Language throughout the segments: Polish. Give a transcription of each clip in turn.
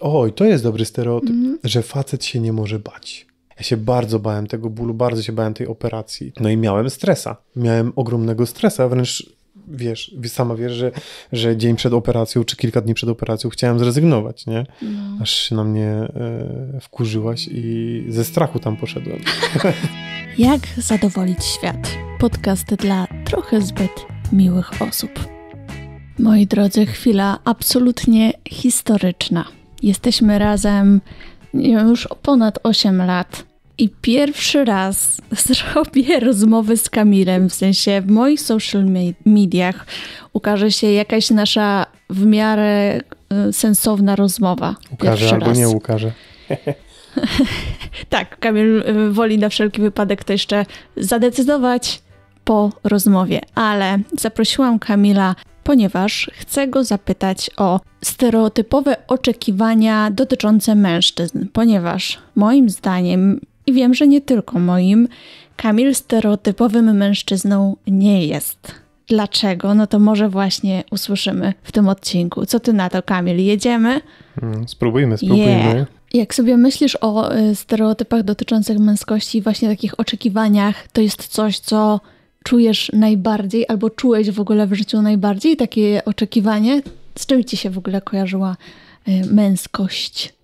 Oj, to jest dobry stereotyp, mm -hmm. że facet się nie może bać. Ja się bardzo bałem tego bólu, bardzo się bałem tej operacji. No i miałem stresa. Miałem ogromnego stresa, wręcz wiesz, sama wiesz, że, że dzień przed operacją czy kilka dni przed operacją chciałem zrezygnować, nie? No. Aż się na mnie e, wkurzyłaś i ze strachu tam poszedłem. Jak zadowolić świat? Podcast dla trochę zbyt miłych osób. Moi drodzy, chwila absolutnie historyczna. Jesteśmy razem już ponad 8 lat. I pierwszy raz zrobię rozmowy z Kamilem, w sensie w moich social mediach ukaże się jakaś nasza w miarę y, sensowna rozmowa. Ukaże pierwszy albo raz. nie ukaże. tak, Kamil y, woli na wszelki wypadek to jeszcze zadecydować po rozmowie, ale zaprosiłam Kamila ponieważ chcę go zapytać o stereotypowe oczekiwania dotyczące mężczyzn, ponieważ moim zdaniem, i wiem, że nie tylko moim, Kamil stereotypowym mężczyzną nie jest. Dlaczego? No to może właśnie usłyszymy w tym odcinku. Co ty na to, Kamil? Jedziemy? Mm, spróbujmy, spróbujmy. Yeah. Jak sobie myślisz o y, stereotypach dotyczących męskości, właśnie takich oczekiwaniach, to jest coś, co czujesz najbardziej, albo czułeś w ogóle w życiu najbardziej takie oczekiwanie? Z czym ci się w ogóle kojarzyła y, męskość?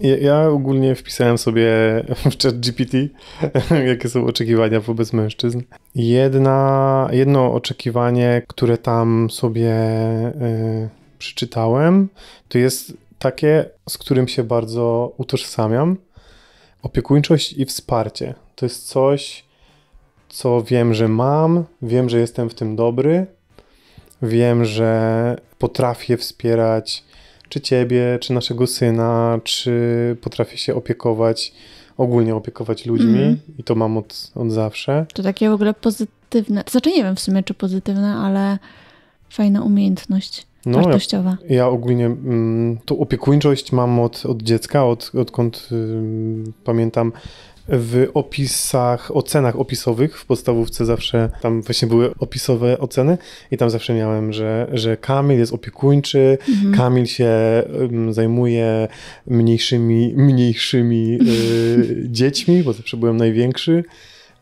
Ja, ja ogólnie wpisałem sobie w chat GPT, jakie są oczekiwania wobec mężczyzn. Jedna, jedno oczekiwanie, które tam sobie y, przeczytałem, to jest takie, z którym się bardzo utożsamiam. Opiekuńczość i wsparcie. To jest coś, co wiem, że mam, wiem, że jestem w tym dobry, wiem, że potrafię wspierać czy ciebie, czy naszego syna, czy potrafię się opiekować, ogólnie opiekować ludźmi mm. i to mam od, od zawsze. To takie w ogóle pozytywne, znaczy nie wiem w sumie, czy pozytywne, ale fajna umiejętność. No, wartościowa. Ja, ja ogólnie mm, tą opiekuńczość mam od, od dziecka, od, odkąd y, pamiętam w opisach, ocenach opisowych w podstawówce zawsze tam właśnie były opisowe oceny i tam zawsze miałem, że, że Kamil jest opiekuńczy, mhm. Kamil się zajmuje mniejszymi, mniejszymi y, dziećmi, bo zawsze byłem największy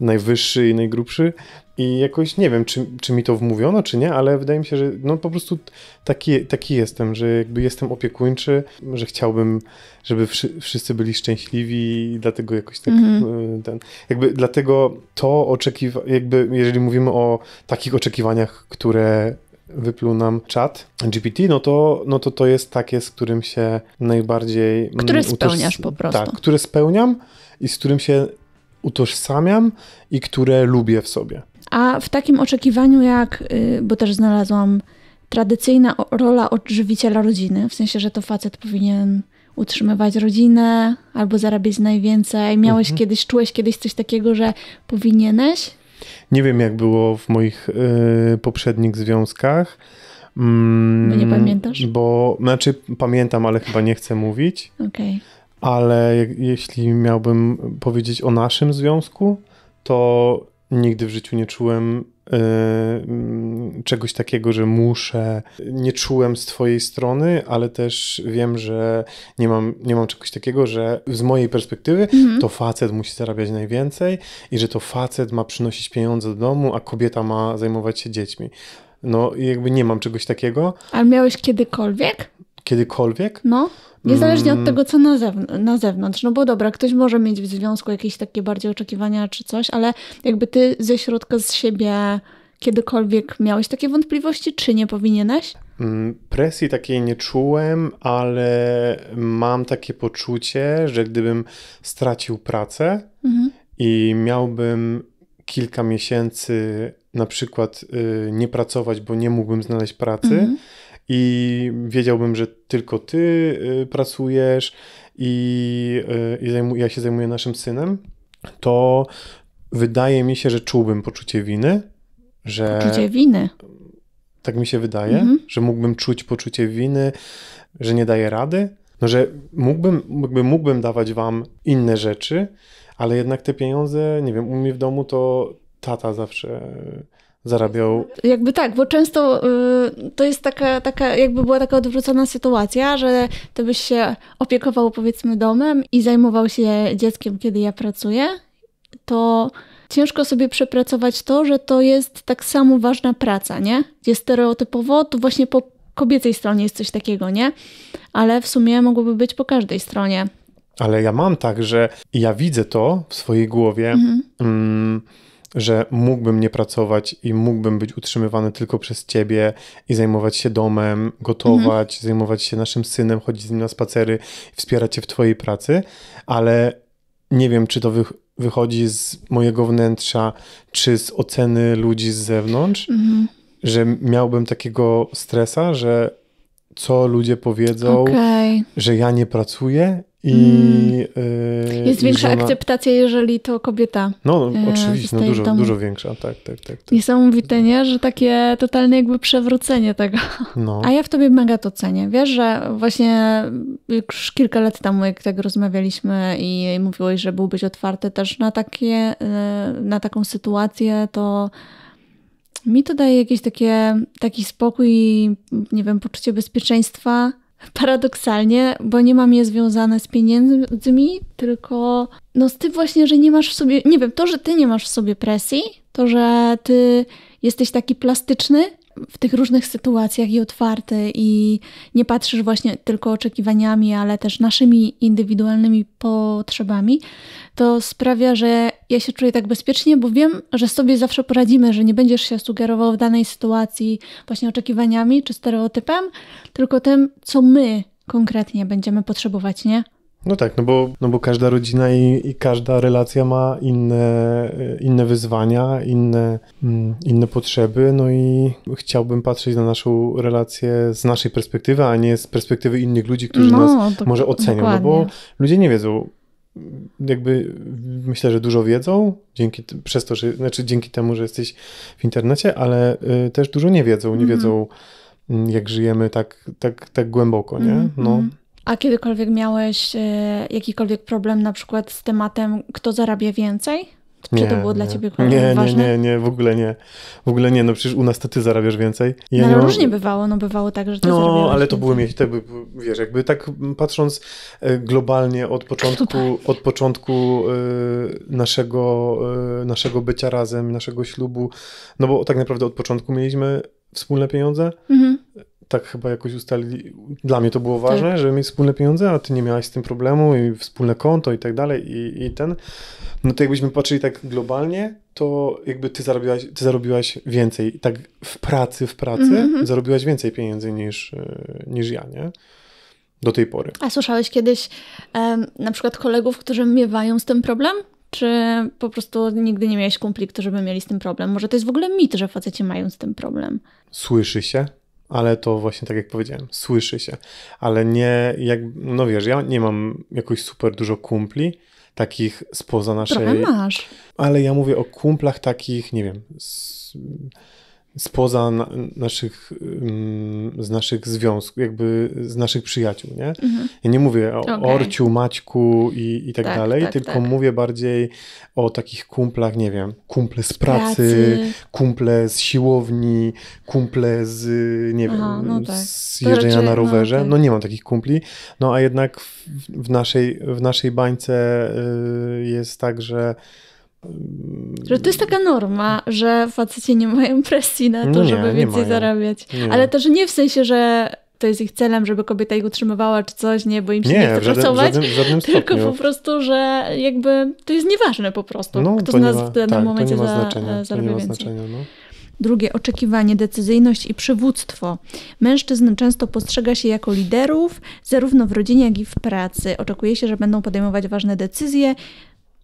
najwyższy i najgrubszy. I jakoś nie wiem, czy, czy mi to wmówiono, czy nie, ale wydaje mi się, że no po prostu taki, taki jestem, że jakby jestem opiekuńczy, że chciałbym, żeby wszy, wszyscy byli szczęśliwi i dlatego jakoś tak mm. ten, jakby dlatego to oczekiwa, jakby jeżeli mówimy o takich oczekiwaniach, które wypluł nam czat GPT, no to, no to to jest takie, z którym się najbardziej... Które mm, spełniasz po prostu. Tak, które spełniam i z którym się utożsamiam i które lubię w sobie. A w takim oczekiwaniu jak, y, bo też znalazłam tradycyjna rola odżywiciela rodziny, w sensie, że to facet powinien utrzymywać rodzinę albo zarabiać najwięcej. Miałeś mhm. kiedyś, czułeś kiedyś coś takiego, że powinieneś? Nie wiem, jak było w moich y, poprzednich związkach. Mm, nie pamiętasz? Bo, znaczy pamiętam, ale chyba nie chcę mówić. Okej. Okay ale jeśli miałbym powiedzieć o naszym związku, to nigdy w życiu nie czułem yy, czegoś takiego, że muszę. Nie czułem z Twojej strony, ale też wiem, że nie mam, nie mam czegoś takiego, że z mojej perspektywy mhm. to facet musi zarabiać najwięcej i że to facet ma przynosić pieniądze do domu, a kobieta ma zajmować się dziećmi. No, jakby nie mam czegoś takiego. A miałeś kiedykolwiek? Kiedykolwiek? No. Niezależnie od mm. tego, co na, na zewnątrz. No bo dobra, ktoś może mieć w związku jakieś takie bardziej oczekiwania czy coś, ale jakby ty ze środka z siebie kiedykolwiek miałeś takie wątpliwości, czy nie powinieneś? Mm, presji takiej nie czułem, ale mam takie poczucie, że gdybym stracił pracę mhm. i miałbym kilka miesięcy na przykład y, nie pracować, bo nie mógłbym znaleźć pracy, mhm i wiedziałbym, że tylko ty y, pracujesz i, y, i ja się zajmuję naszym synem, to wydaje mi się, że czułbym poczucie winy, że... Poczucie winy? Tak mi się wydaje, mhm. że mógłbym czuć poczucie winy, że nie daję rady, no, że mógłbym, mógłbym, mógłbym dawać wam inne rzeczy, ale jednak te pieniądze, nie wiem, u mnie w domu to tata zawsze zarabiał. Jakby tak, bo często y, to jest taka, taka, jakby była taka odwrócona sytuacja, że ty byś się opiekował powiedzmy domem i zajmował się dzieckiem, kiedy ja pracuję, to ciężko sobie przepracować to, że to jest tak samo ważna praca, nie? Gdzie stereotypowo to właśnie po kobiecej stronie jest coś takiego, nie? Ale w sumie mogłoby być po każdej stronie. Ale ja mam tak, że ja widzę to w swojej głowie. Mhm. Mm, że mógłbym nie pracować i mógłbym być utrzymywany tylko przez ciebie i zajmować się domem, gotować, mhm. zajmować się naszym synem, chodzić z nim na spacery, wspierać się w twojej pracy, ale nie wiem, czy to wy wychodzi z mojego wnętrza, czy z oceny ludzi z zewnątrz, mhm. że miałbym takiego stresa, że co ludzie powiedzą, okay. że ja nie pracuję i. Mm. Y, Jest i większa żona... akceptacja, jeżeli to kobieta. No, no e, oczywiście, no, dużo, dużo większa, tak, tak, tak, tak. Niesamowite, nie? Że takie totalne jakby przewrócenie tego. No. A ja w tobie mega to cenię. Wiesz, że właśnie już kilka lat temu, jak tak rozmawialiśmy i mówiłeś, że byłbyś otwarty też na takie, e, na taką sytuację, to mi to daje jakiś taki spokój i, nie wiem, poczucie bezpieczeństwa. Paradoksalnie, bo nie mam je związane z pieniędzmi, tylko no z tym właśnie, że nie masz w sobie, nie wiem, to, że ty nie masz w sobie presji, to, że ty jesteś taki plastyczny, w tych różnych sytuacjach i otwarty, i nie patrzysz właśnie tylko oczekiwaniami, ale też naszymi indywidualnymi potrzebami, to sprawia, że ja się czuję tak bezpiecznie, bo wiem, że sobie zawsze poradzimy, że nie będziesz się sugerował w danej sytuacji właśnie oczekiwaniami czy stereotypem, tylko tym, co my konkretnie będziemy potrzebować, nie? No tak, no bo, no bo każda rodzina i, i każda relacja ma inne, e, inne wyzwania, inne, mm, inne potrzeby, no i chciałbym patrzeć na naszą relację z naszej perspektywy, a nie z perspektywy innych ludzi, którzy no, nas to, może ocenią, dokładnie. no bo ludzie nie wiedzą, jakby myślę, że dużo wiedzą, dzięki, przez to, że, znaczy dzięki temu, że jesteś w internecie, ale y, też dużo nie wiedzą, nie mhm. mm. wiedzą jak żyjemy tak, tak, tak głęboko, nie? Mhm, no. Mm. A kiedykolwiek miałeś e, jakikolwiek problem na przykład z tematem, kto zarabia więcej? Czy nie, to było nie. dla ciebie nie, ważne? Nie, nie, nie, w ogóle nie. W ogóle nie, no przecież u nas to ty zarabiasz więcej. Ja no, ale mam... różnie bywało, no bywało tak, że ty No, ale to były, to były, wiesz, jakby tak patrząc e, globalnie od początku, tak. od początku e, naszego, naszego bycia razem, naszego ślubu, no bo tak naprawdę od początku mieliśmy wspólne pieniądze. Mhm tak chyba jakoś ustalili. Dla mnie to było ważne, tak. żeby mieć wspólne pieniądze, a ty nie miałaś z tym problemu i wspólne konto i tak dalej i, i ten. No to jakbyśmy patrzyli tak globalnie, to jakby ty zarobiłaś, ty zarobiłaś więcej. Tak w pracy, w pracy mm -hmm. zarobiłaś więcej pieniędzy niż, e, niż ja, nie? Do tej pory. A słyszałeś kiedyś um, na przykład kolegów, którzy miewają z tym problem? Czy po prostu nigdy nie miałeś kumpli, którzy by mieli z tym problem? Może to jest w ogóle mit, że faceci mają z tym problem? Słyszy się, ale to właśnie tak jak powiedziałem, słyszy się. Ale nie, jak, no wiesz, ja nie mam jakoś super dużo kumpli, takich spoza naszej... Trochę masz. Ale ja mówię o kumplach takich, nie wiem, z spoza na, naszych, z naszych związków, jakby z naszych przyjaciół, nie? Mhm. Ja nie mówię o okay. Orciu, Maćku i, i tak, tak dalej, tak, tylko tak. mówię bardziej o takich kumplach, nie wiem, kumple z pracy, pracy. kumple z siłowni, kumple z, nie Aha, wiem, no tak. z jeżdżenia raczej, znaczy, na no, rowerze. No, no, nie mam takich kumpli, no a jednak w, w naszej, w naszej bańce y, jest tak, że że to jest taka norma, że faceci nie mają presji na to, nie, żeby więcej zarabiać. Nie. Ale też nie w sensie, że to jest ich celem, żeby kobieta ich utrzymywała czy coś, nie, bo im się nie, nie chce żaden, pracować. Żaden, żaden tylko po prostu, że jakby to jest nieważne po prostu, no, kto z nas ma, w danym tak, momencie to nie ma zarabia więcej. Znaczenia, no. Drugie, oczekiwanie, decyzyjność i przywództwo. Mężczyzn często postrzega się jako liderów, zarówno w rodzinie, jak i w pracy. Oczekuje się, że będą podejmować ważne decyzje,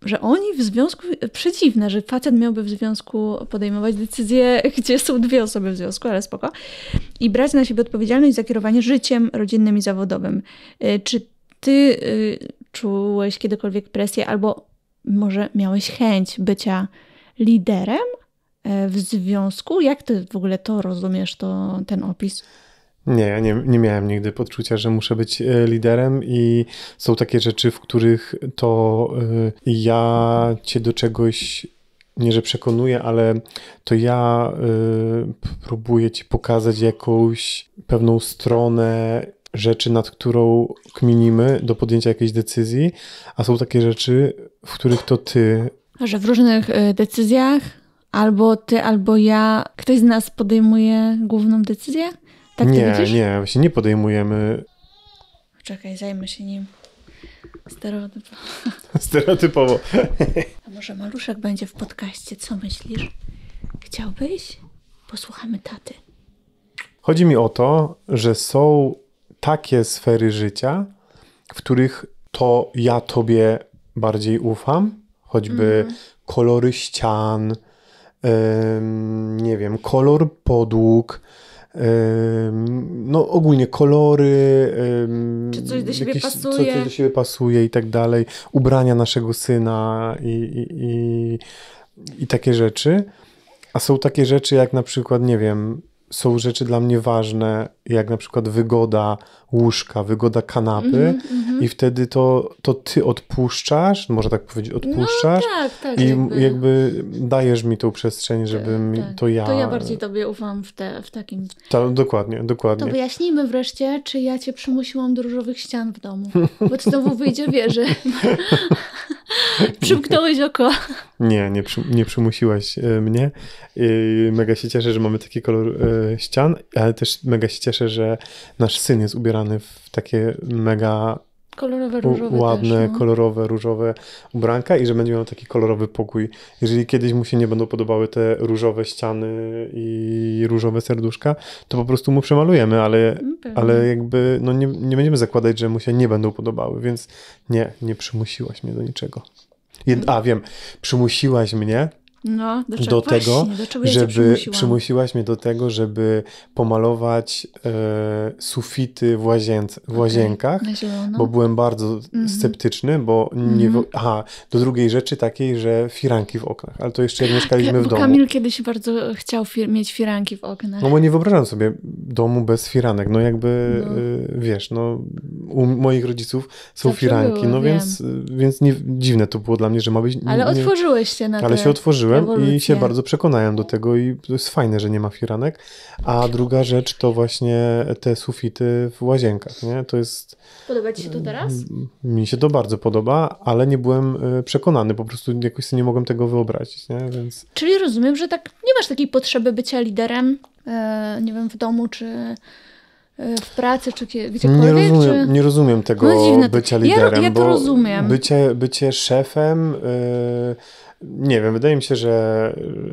że oni w związku, przedziwne, że facet miałby w związku podejmować decyzje, gdzie są dwie osoby w związku, ale spoko, i brać na siebie odpowiedzialność za kierowanie życiem rodzinnym i zawodowym. Y, czy ty y, czułeś kiedykolwiek presję, albo może miałeś chęć bycia liderem y, w związku? Jak ty w ogóle to rozumiesz, to, ten opis? Nie, ja nie, nie miałem nigdy poczucia, że muszę być e, liderem i są takie rzeczy, w których to e, ja cię do czegoś nie, że przekonuję, ale to ja e, próbuję ci pokazać jakąś pewną stronę rzeczy, nad którą kminimy do podjęcia jakiejś decyzji, a są takie rzeczy, w których to ty. Że w różnych decyzjach albo ty, albo ja, ktoś z nas podejmuje główną decyzję? Tak nie, widzisz? nie, właśnie nie podejmujemy. Czekaj, zajmę się nim. Stereotypowo. Stereotypowo. A może maluszek będzie w podcaście, co myślisz? Chciałbyś? Posłuchamy taty. Chodzi mi o to, że są takie sfery życia, w których to ja tobie bardziej ufam, choćby mm. kolory ścian, ym, nie wiem, kolor podłóg, no ogólnie kolory, czy coś do siebie jakieś, pasuje, co, co do siebie pasuje i tak dalej, ubrania naszego syna i, i, i, i takie rzeczy. A są takie rzeczy jak na przykład, nie wiem, są rzeczy dla mnie ważne, jak na przykład wygoda łóżka, wygoda kanapy, mm -hmm, i wtedy to, to ty odpuszczasz, może tak powiedzieć, no odpuszczasz no, tak, tak, i jakby. jakby. dajesz mi tą przestrzeń, żebym tak, tak, to ja. To ja bardziej tobie ufam w, te, w takim. To, dokładnie, dokładnie. To wyjaśnijmy wreszcie, czy ja cię przymusiłam do różowych ścian w domu, bo ty znowu wyjdzie wieży. Przymknąłeś oko. Nie, nie, przy, nie przymusiłaś e, mnie. Mega się cieszę, że mamy taki kolor e, ścian, ale też mega się cieszę, że nasz syn jest ubierany w takie mega kolorowe, różowe ładne, też, no. kolorowe, różowe ubranka i że będzie miał taki kolorowy pokój. Jeżeli kiedyś mu się nie będą podobały te różowe ściany i różowe serduszka, to po prostu mu przemalujemy, ale, no ale jakby no nie, nie będziemy zakładać, że mu się nie będą podobały, więc nie, nie przymusiłaś mnie do niczego. Jed a wiem, przymusiłaś mnie no, do, czego, do tego, właśnie, do czego żeby przymusiłaś mnie do tego, żeby pomalować e, sufity w, w łazienkach, bo byłem bardzo mm -hmm. sceptyczny, bo nie... Mm -hmm. Aha, do drugiej rzeczy takiej, że firanki w oknach, ale to jeszcze jak mieszkaliśmy w domu. Kamil kiedyś bardzo chciał fir mieć firanki w oknach. No bo nie wyobrażam sobie domu bez firanek, no jakby, no. Y, wiesz, no u moich rodziców są Zawsze firanki, było, no wiem. więc, e, więc nie, dziwne to było dla mnie, że ma być... Nie, ale otworzyłeś się na Ale te... się otworzyłem i się bardzo przekonałem do tego i to jest fajne, że nie ma firanek. A druga rzecz to właśnie te sufity w łazienkach, nie? To jest... Podoba ci się to teraz? Mi się to bardzo podoba, ale nie byłem y, przekonany, po prostu jakoś nie mogłem tego wyobrazić, nie? Więc... Czyli rozumiem, że tak nie masz takiej potrzeby bycia liderem, e, nie wiem, w domu czy e, w pracy czy gdziekolwiek? Nie rozumiem, czy... nie rozumiem tego no, bycia liderem. Ja, ja to rozumiem. Bycie, bycie szefem, y, nie wiem, wydaje mi się, że,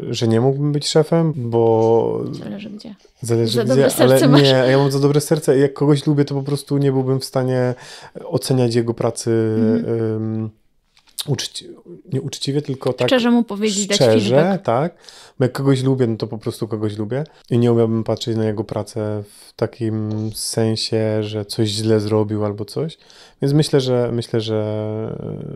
że nie mógłbym być szefem, bo. Zależy gdzie. Zależy za gdzie, dobre serce ale masz. nie, ja mam za dobre serce. Jak kogoś lubię, to po prostu nie byłbym w stanie oceniać jego pracy. Mm. Um, uczci nie uczciwie, tylko tak. Szczerze mu powiedzieć, szczerze, dać tak. Bo jak kogoś lubię, no to po prostu kogoś lubię. I nie umiałbym patrzeć na jego pracę w takim sensie, że coś źle zrobił albo coś. Więc myślę, że myślę, że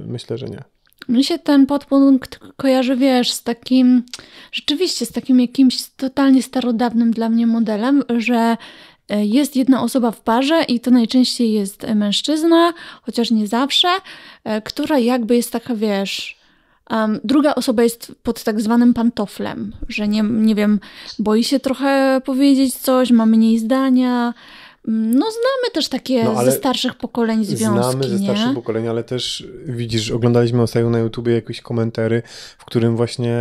myślę, że nie. Mi się ten podpunkt kojarzy, wiesz, z takim, rzeczywiście z takim jakimś totalnie starodawnym dla mnie modelem, że e, jest jedna osoba w parze i to najczęściej jest e, mężczyzna, chociaż nie zawsze, e, która jakby jest taka, wiesz, um, druga osoba jest pod tak zwanym pantoflem, że nie, nie wiem, boi się trochę powiedzieć coś, ma mniej zdania, no znamy też takie no, ze starszych pokoleń związki, Znamy ze starszych pokoleń, ale też widzisz, oglądaliśmy ostatnio na YouTubie jakieś komentary, w którym właśnie,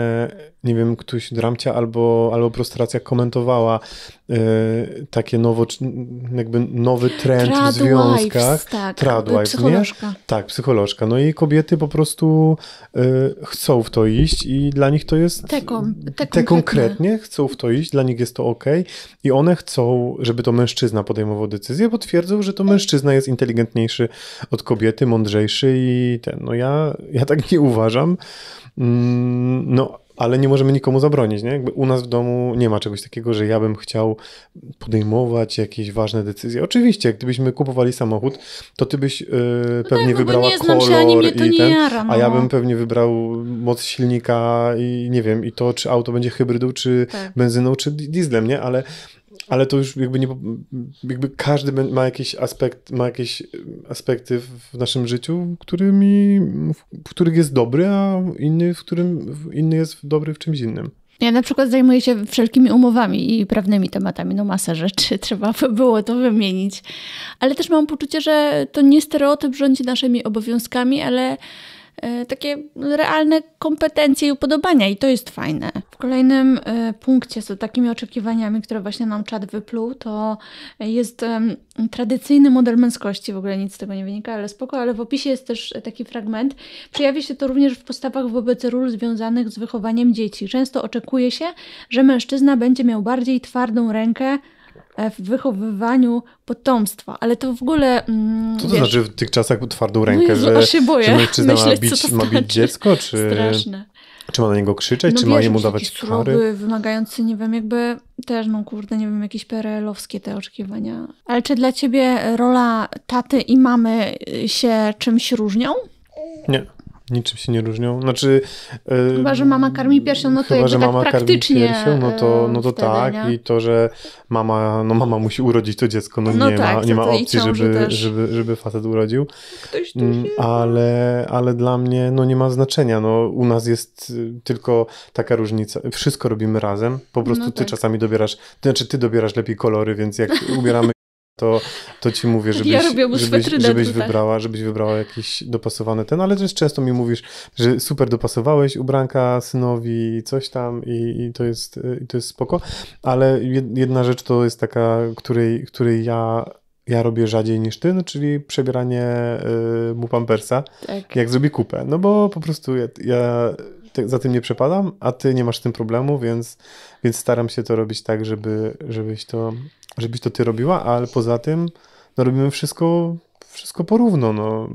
nie wiem, ktoś Dramcia albo, albo Prostracja komentowała e, takie nowo, jakby nowy trend trad w związkach. Wives, tak, psycholożka. Nie? Tak, psycholożka. No i kobiety po prostu e, chcą w to iść i dla nich to jest... Te, kom, te, konkretnie. te konkretnie chcą w to iść, dla nich jest to ok i one chcą, żeby to mężczyzna podejmował podejmował decyzję, bo twierdzą, że to mężczyzna jest inteligentniejszy od kobiety, mądrzejszy i ten. No ja, ja tak nie uważam. Mm, no, ale nie możemy nikomu zabronić, nie? Jakby u nas w domu nie ma czegoś takiego, że ja bym chciał podejmować jakieś ważne decyzje. Oczywiście, gdybyśmy kupowali samochód, to ty byś yy, pewnie tak, no wybrała nie kolor się, ani mnie to i nie ten, jara, no. a ja no. bym pewnie wybrał moc silnika i nie wiem, i to, czy auto będzie hybrydą, czy tak. benzyną, czy dieslem, nie? Ale ale to już jakby nie, jakby każdy ma jakiś aspekt, ma jakieś y, aspekty w naszym życiu, którymi, w których jest dobry, a inny, w którym inny jest dobry w czymś innym. Ja na przykład zajmuję się wszelkimi umowami i prawnymi tematami, no masa rzeczy, trzeba by było to wymienić. Ale też mam poczucie, że to nie stereotyp rządzi naszymi obowiązkami, ale E, takie realne kompetencje i upodobania i to jest fajne. W kolejnym e, punkcie z takimi oczekiwaniami, które właśnie nam czat wypluł, to jest tradycyjny model męskości, w ogóle nic z tego nie wynika, ale spoko, ale w opisie jest też taki fragment. Przejawia się to również w postawach wobec ról związanych z wychowaniem dzieci. Często oczekuje się, że mężczyzna będzie miał bardziej twardą rękę E, w wychowywaniu potomstwa, ale to w ogóle... Mm, Co to wiesz, znaczy w tych czasach twardą no rękę, no Jezu, że, się boję. że mężczyzna Myślę, ma, bić, ma znaczy. bić dziecko, czy... Straszne. Czy ma na niego krzyczeć, no czy wiesz, ma jemu dawać kary? Surowy, wymagający, nie wiem, jakby też, no kurde, nie wiem, jakieś PRL-owskie te oczekiwania. Ale czy dla ciebie rola taty i mamy się czymś różnią? Nie niczym się nie różnią. Znaczy, yy, chyba, że mama karmi piersią, no to chyba, że tak mama praktycznie. Karmi piersią, no to, e, no to wtedy, tak. Nie? I to, że mama, no mama musi urodzić to dziecko, no, no nie, tak, ma, nie ma opcji, żeby, żeby, żeby facet urodził. Ktoś mm, się... ale, ale dla mnie no nie ma znaczenia. No, u nas jest y, tylko taka różnica. Wszystko robimy razem. Po prostu no ty tak. czasami dobierasz, to znaczy ty dobierasz lepiej kolory, więc jak ubieramy to, to ci mówię, żebyś, ja żebyś, żebyś wybrała, żebyś wybrała jakiś dopasowany ten, ale też często mi mówisz, że super dopasowałeś ubranka synowi, coś tam i, i to, jest, y, to jest spoko, ale jedna rzecz to jest taka, której, której ja ja robię rzadziej niż ty, no, czyli przebieranie y, mu pampersa, tak. jak zrobi kupę. No bo po prostu ja, ja te, za tym nie przepadam, a ty nie masz z tym problemu, więc więc staram się to robić tak, żeby, żebyś, to, żebyś to ty robiła, ale poza tym no, robimy wszystko, wszystko porówno no.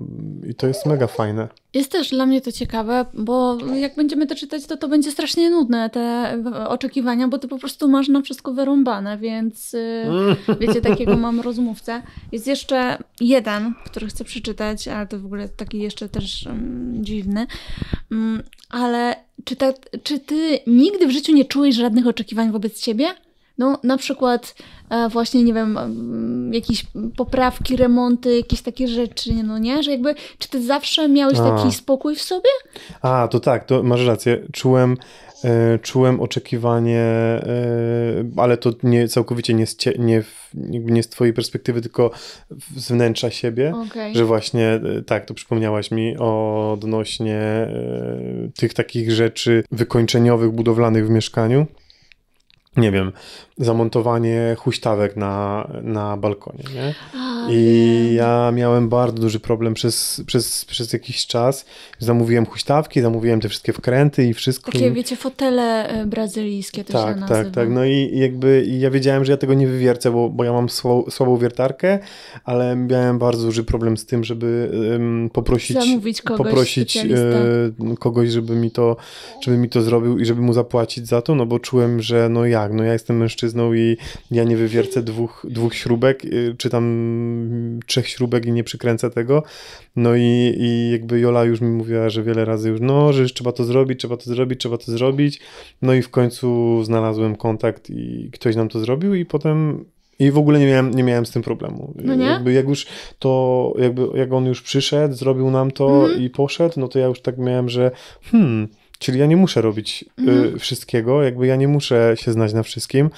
i to jest mega fajne. Jest też dla mnie to ciekawe, bo jak będziemy to czytać, to to będzie strasznie nudne, te oczekiwania, bo ty po prostu masz na wszystko wyrąbane, więc y, wiecie, takiego mam rozmówcę. Jest jeszcze jeden, który chcę przeczytać, ale to w ogóle taki jeszcze też um, dziwny, um, ale czy, ta, czy ty nigdy w życiu nie czułeś żadnych oczekiwań wobec siebie? No, na przykład e, właśnie, nie wiem, mm, jakieś poprawki, remonty, jakieś takie rzeczy, no nie? Że jakby, czy ty zawsze miałeś A. taki spokój w sobie? A, to tak, to masz rację. Czułem E, czułem oczekiwanie, e, ale to nie, całkowicie nie z, nie, nie z twojej perspektywy, tylko z wnętrza siebie, okay. że właśnie e, tak, to przypomniałaś mi odnośnie tych takich rzeczy wykończeniowych, budowlanych w mieszkaniu, nie wiem, zamontowanie huśtawek na, na balkonie. Nie? I ja miałem bardzo duży problem przez, przez, przez jakiś czas. Zamówiłem huśtawki, zamówiłem te wszystkie wkręty i wszystko. Takie, wiecie, fotele e, brazylijskie to tak, się Tak, tak, No i jakby ja wiedziałem, że ja tego nie wywiercę, bo, bo ja mam słabą, słabą wiertarkę, ale miałem bardzo duży problem z tym, żeby um, poprosić, Zamówić kogoś, poprosić e, kogoś, żeby mi, to, żeby mi to zrobił i żeby mu zapłacić za to, no bo czułem, że no ja jak, no ja jestem mężczyzną i ja nie wywiercę dwóch, dwóch śrubek, y, czy tam trzech śrubek i nie przykręcę tego. No i, i jakby Jola już mi mówiła, że wiele razy już, no, że trzeba to zrobić, trzeba to zrobić, trzeba to zrobić. No i w końcu znalazłem kontakt i ktoś nam to zrobił i potem i w ogóle nie miałem, nie miałem z tym problemu. No nie? Jakby jak już to, jakby jak on już przyszedł, zrobił nam to mm -hmm. i poszedł, no to ja już tak miałem, że hmm, Czyli ja nie muszę robić y, mhm. wszystkiego, jakby ja nie muszę się znać na wszystkim.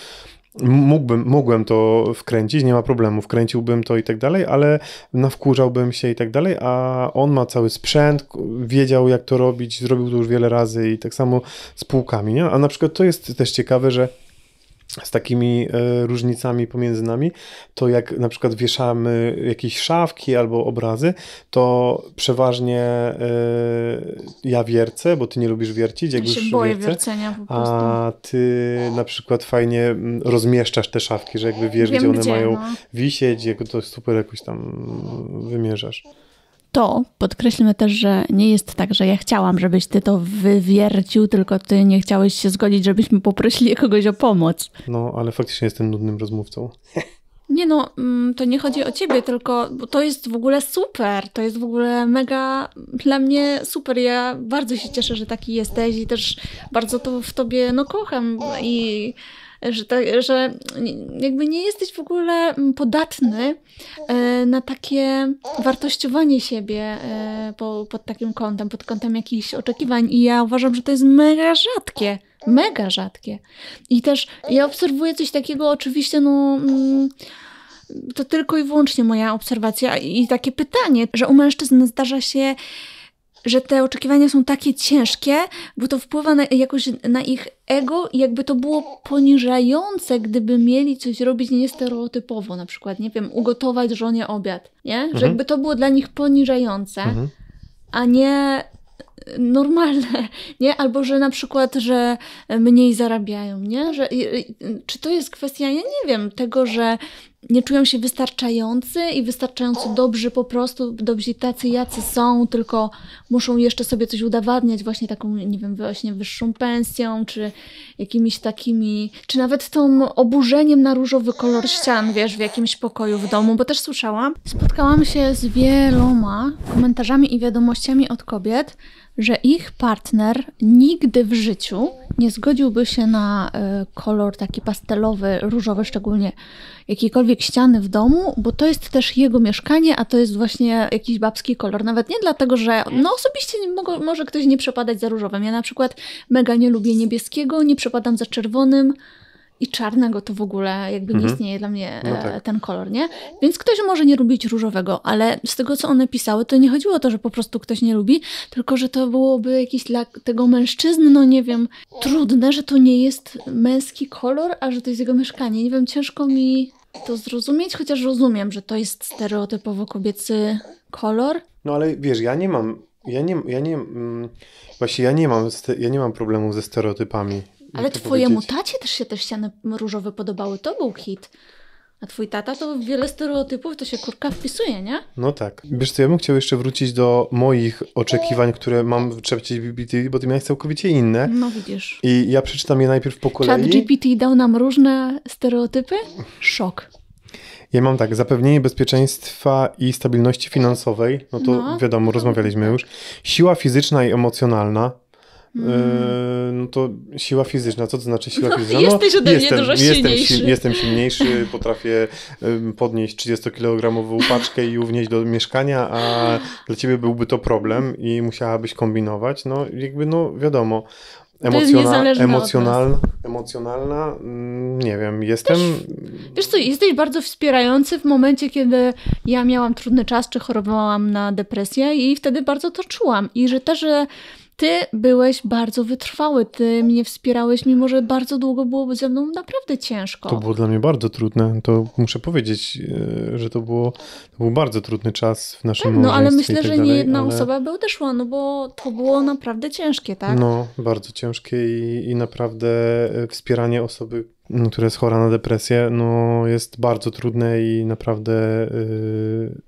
Mógłbym, mógłbym to wkręcić, nie ma problemu, wkręciłbym to i tak dalej, ale nawkurzałbym się i tak dalej, a on ma cały sprzęt, wiedział jak to robić, zrobił to już wiele razy i tak samo z półkami, nie? A na przykład to jest też ciekawe, że z takimi e, różnicami pomiędzy nami, to jak na przykład wieszamy jakieś szafki albo obrazy, to przeważnie e, ja wiercę, bo ty nie lubisz wiercić. Jak ja już się boję wiercę, wiercenia po prostu. A ty na przykład fajnie mm, rozmieszczasz te szafki, że jakby wiesz, Wiem, gdzie one gdzie, mają no. wisieć, jak to super jakoś tam wymierzasz to podkreślmy też, że nie jest tak, że ja chciałam, żebyś ty to wywiercił, tylko ty nie chciałeś się zgodzić, żebyśmy poprosili kogoś o pomoc. No, ale faktycznie jestem nudnym rozmówcą. Nie no, mm, to nie chodzi o ciebie, tylko to jest w ogóle super, to jest w ogóle mega dla mnie super. Ja bardzo się cieszę, że taki jesteś i też bardzo to w tobie no kocham i że, tak, że jakby nie jesteś w ogóle mm, podatny e, na takie wartościowanie siebie e, pod takim kątem, pod kątem jakichś oczekiwań. I ja uważam, że to jest mega rzadkie mega rzadkie. I też ja obserwuję coś takiego, oczywiście, no. Mm, to tylko i wyłącznie moja obserwacja i takie pytanie, że u mężczyzn zdarza się że te oczekiwania są takie ciężkie, bo to wpływa na, jakoś na ich ego i jakby to było poniżające, gdyby mieli coś robić niestereotypowo, na przykład, nie wiem, ugotować żonie obiad, nie? Mhm. Że jakby to było dla nich poniżające, mhm. a nie e, normalne, nie? Albo, że na przykład, że mniej zarabiają, nie? Że, czy to jest kwestia, ja nie wiem, tego, że nie czują się wystarczający i wystarczająco dobrzy po prostu, dobrzy tacy jacy są, tylko muszą jeszcze sobie coś udowadniać właśnie taką, nie wiem, właśnie wyższą pensją, czy jakimiś takimi, czy nawet tą oburzeniem na różowy kolor ścian, wiesz, w jakimś pokoju w domu, bo też słyszałam. Spotkałam się z wieloma komentarzami i wiadomościami od kobiet, że ich partner nigdy w życiu nie zgodziłby się na e, kolor taki pastelowy, różowy szczególnie, jakiejkolwiek ściany w domu, bo to jest też jego mieszkanie, a to jest właśnie jakiś babski kolor. Nawet nie dlatego, że mhm. no osobiście może ktoś nie przepadać za różowym. Ja na przykład mega nie lubię niebieskiego, nie przepadam za czerwonym i czarnego to w ogóle jakby mhm. nie istnieje dla mnie no e, tak. ten kolor, nie? Więc ktoś może nie lubić różowego, ale z tego, co one pisały, to nie chodziło o to, że po prostu ktoś nie lubi, tylko że to byłoby jakiś dla tego mężczyzny, no nie wiem, trudne, że to nie jest męski kolor, a że to jest jego mieszkanie. Nie wiem, ciężko mi to zrozumieć, chociaż rozumiem, że to jest stereotypowo kobiecy kolor. No ale wiesz, ja nie mam, ja nie, ja nie, mm, właśnie ja nie mam, ja nie mam problemu ze stereotypami ale twojemu tacie też się te ściany różowe podobały, to był hit. A twój tata to wiele stereotypów, to się kurka wpisuje, nie? No tak. Wiesz co, ja bym chciał jeszcze wrócić do moich oczekiwań, które mam w czacie GPT, bo ty miałeś całkowicie inne. No widzisz. I ja przeczytam je najpierw po kolei. Chat GPT dał nam różne stereotypy? Szok. Ja mam tak, zapewnienie bezpieczeństwa i stabilności finansowej, no to no. wiadomo, rozmawialiśmy tak. już. Siła fizyczna i emocjonalna, Mm. E, no to siła fizyczna. Co to znaczy siła no, fizyczna? No, jesteś ode jestem, dużo jestem, silniejszy. jestem silniejszy, potrafię podnieść 30-kilogramową paczkę i uwnieść do mieszkania, a dla ciebie byłby to problem i musiałabyś kombinować. No jakby, no wiadomo. emocjonal emocjonalna, emocjonalna, mm, nie wiem, jestem... Też, wiesz co, jesteś bardzo wspierający w momencie, kiedy ja miałam trudny czas, czy chorowałam na depresję i wtedy bardzo to czułam. I że też... Że ty byłeś bardzo wytrwały, ty mnie wspierałeś, mimo że bardzo długo byłoby ze mną naprawdę ciężko. To było dla mnie bardzo trudne. To muszę powiedzieć, e, że to, było, to był bardzo trudny czas w naszym tak, No ale myślę, tak dalej, że nie jedna ale... osoba by odeszła, no bo to było naprawdę ciężkie, tak? No, bardzo ciężkie i, i naprawdę e, wspieranie osoby, która jest chora na depresję, no jest bardzo trudne i naprawdę. Yy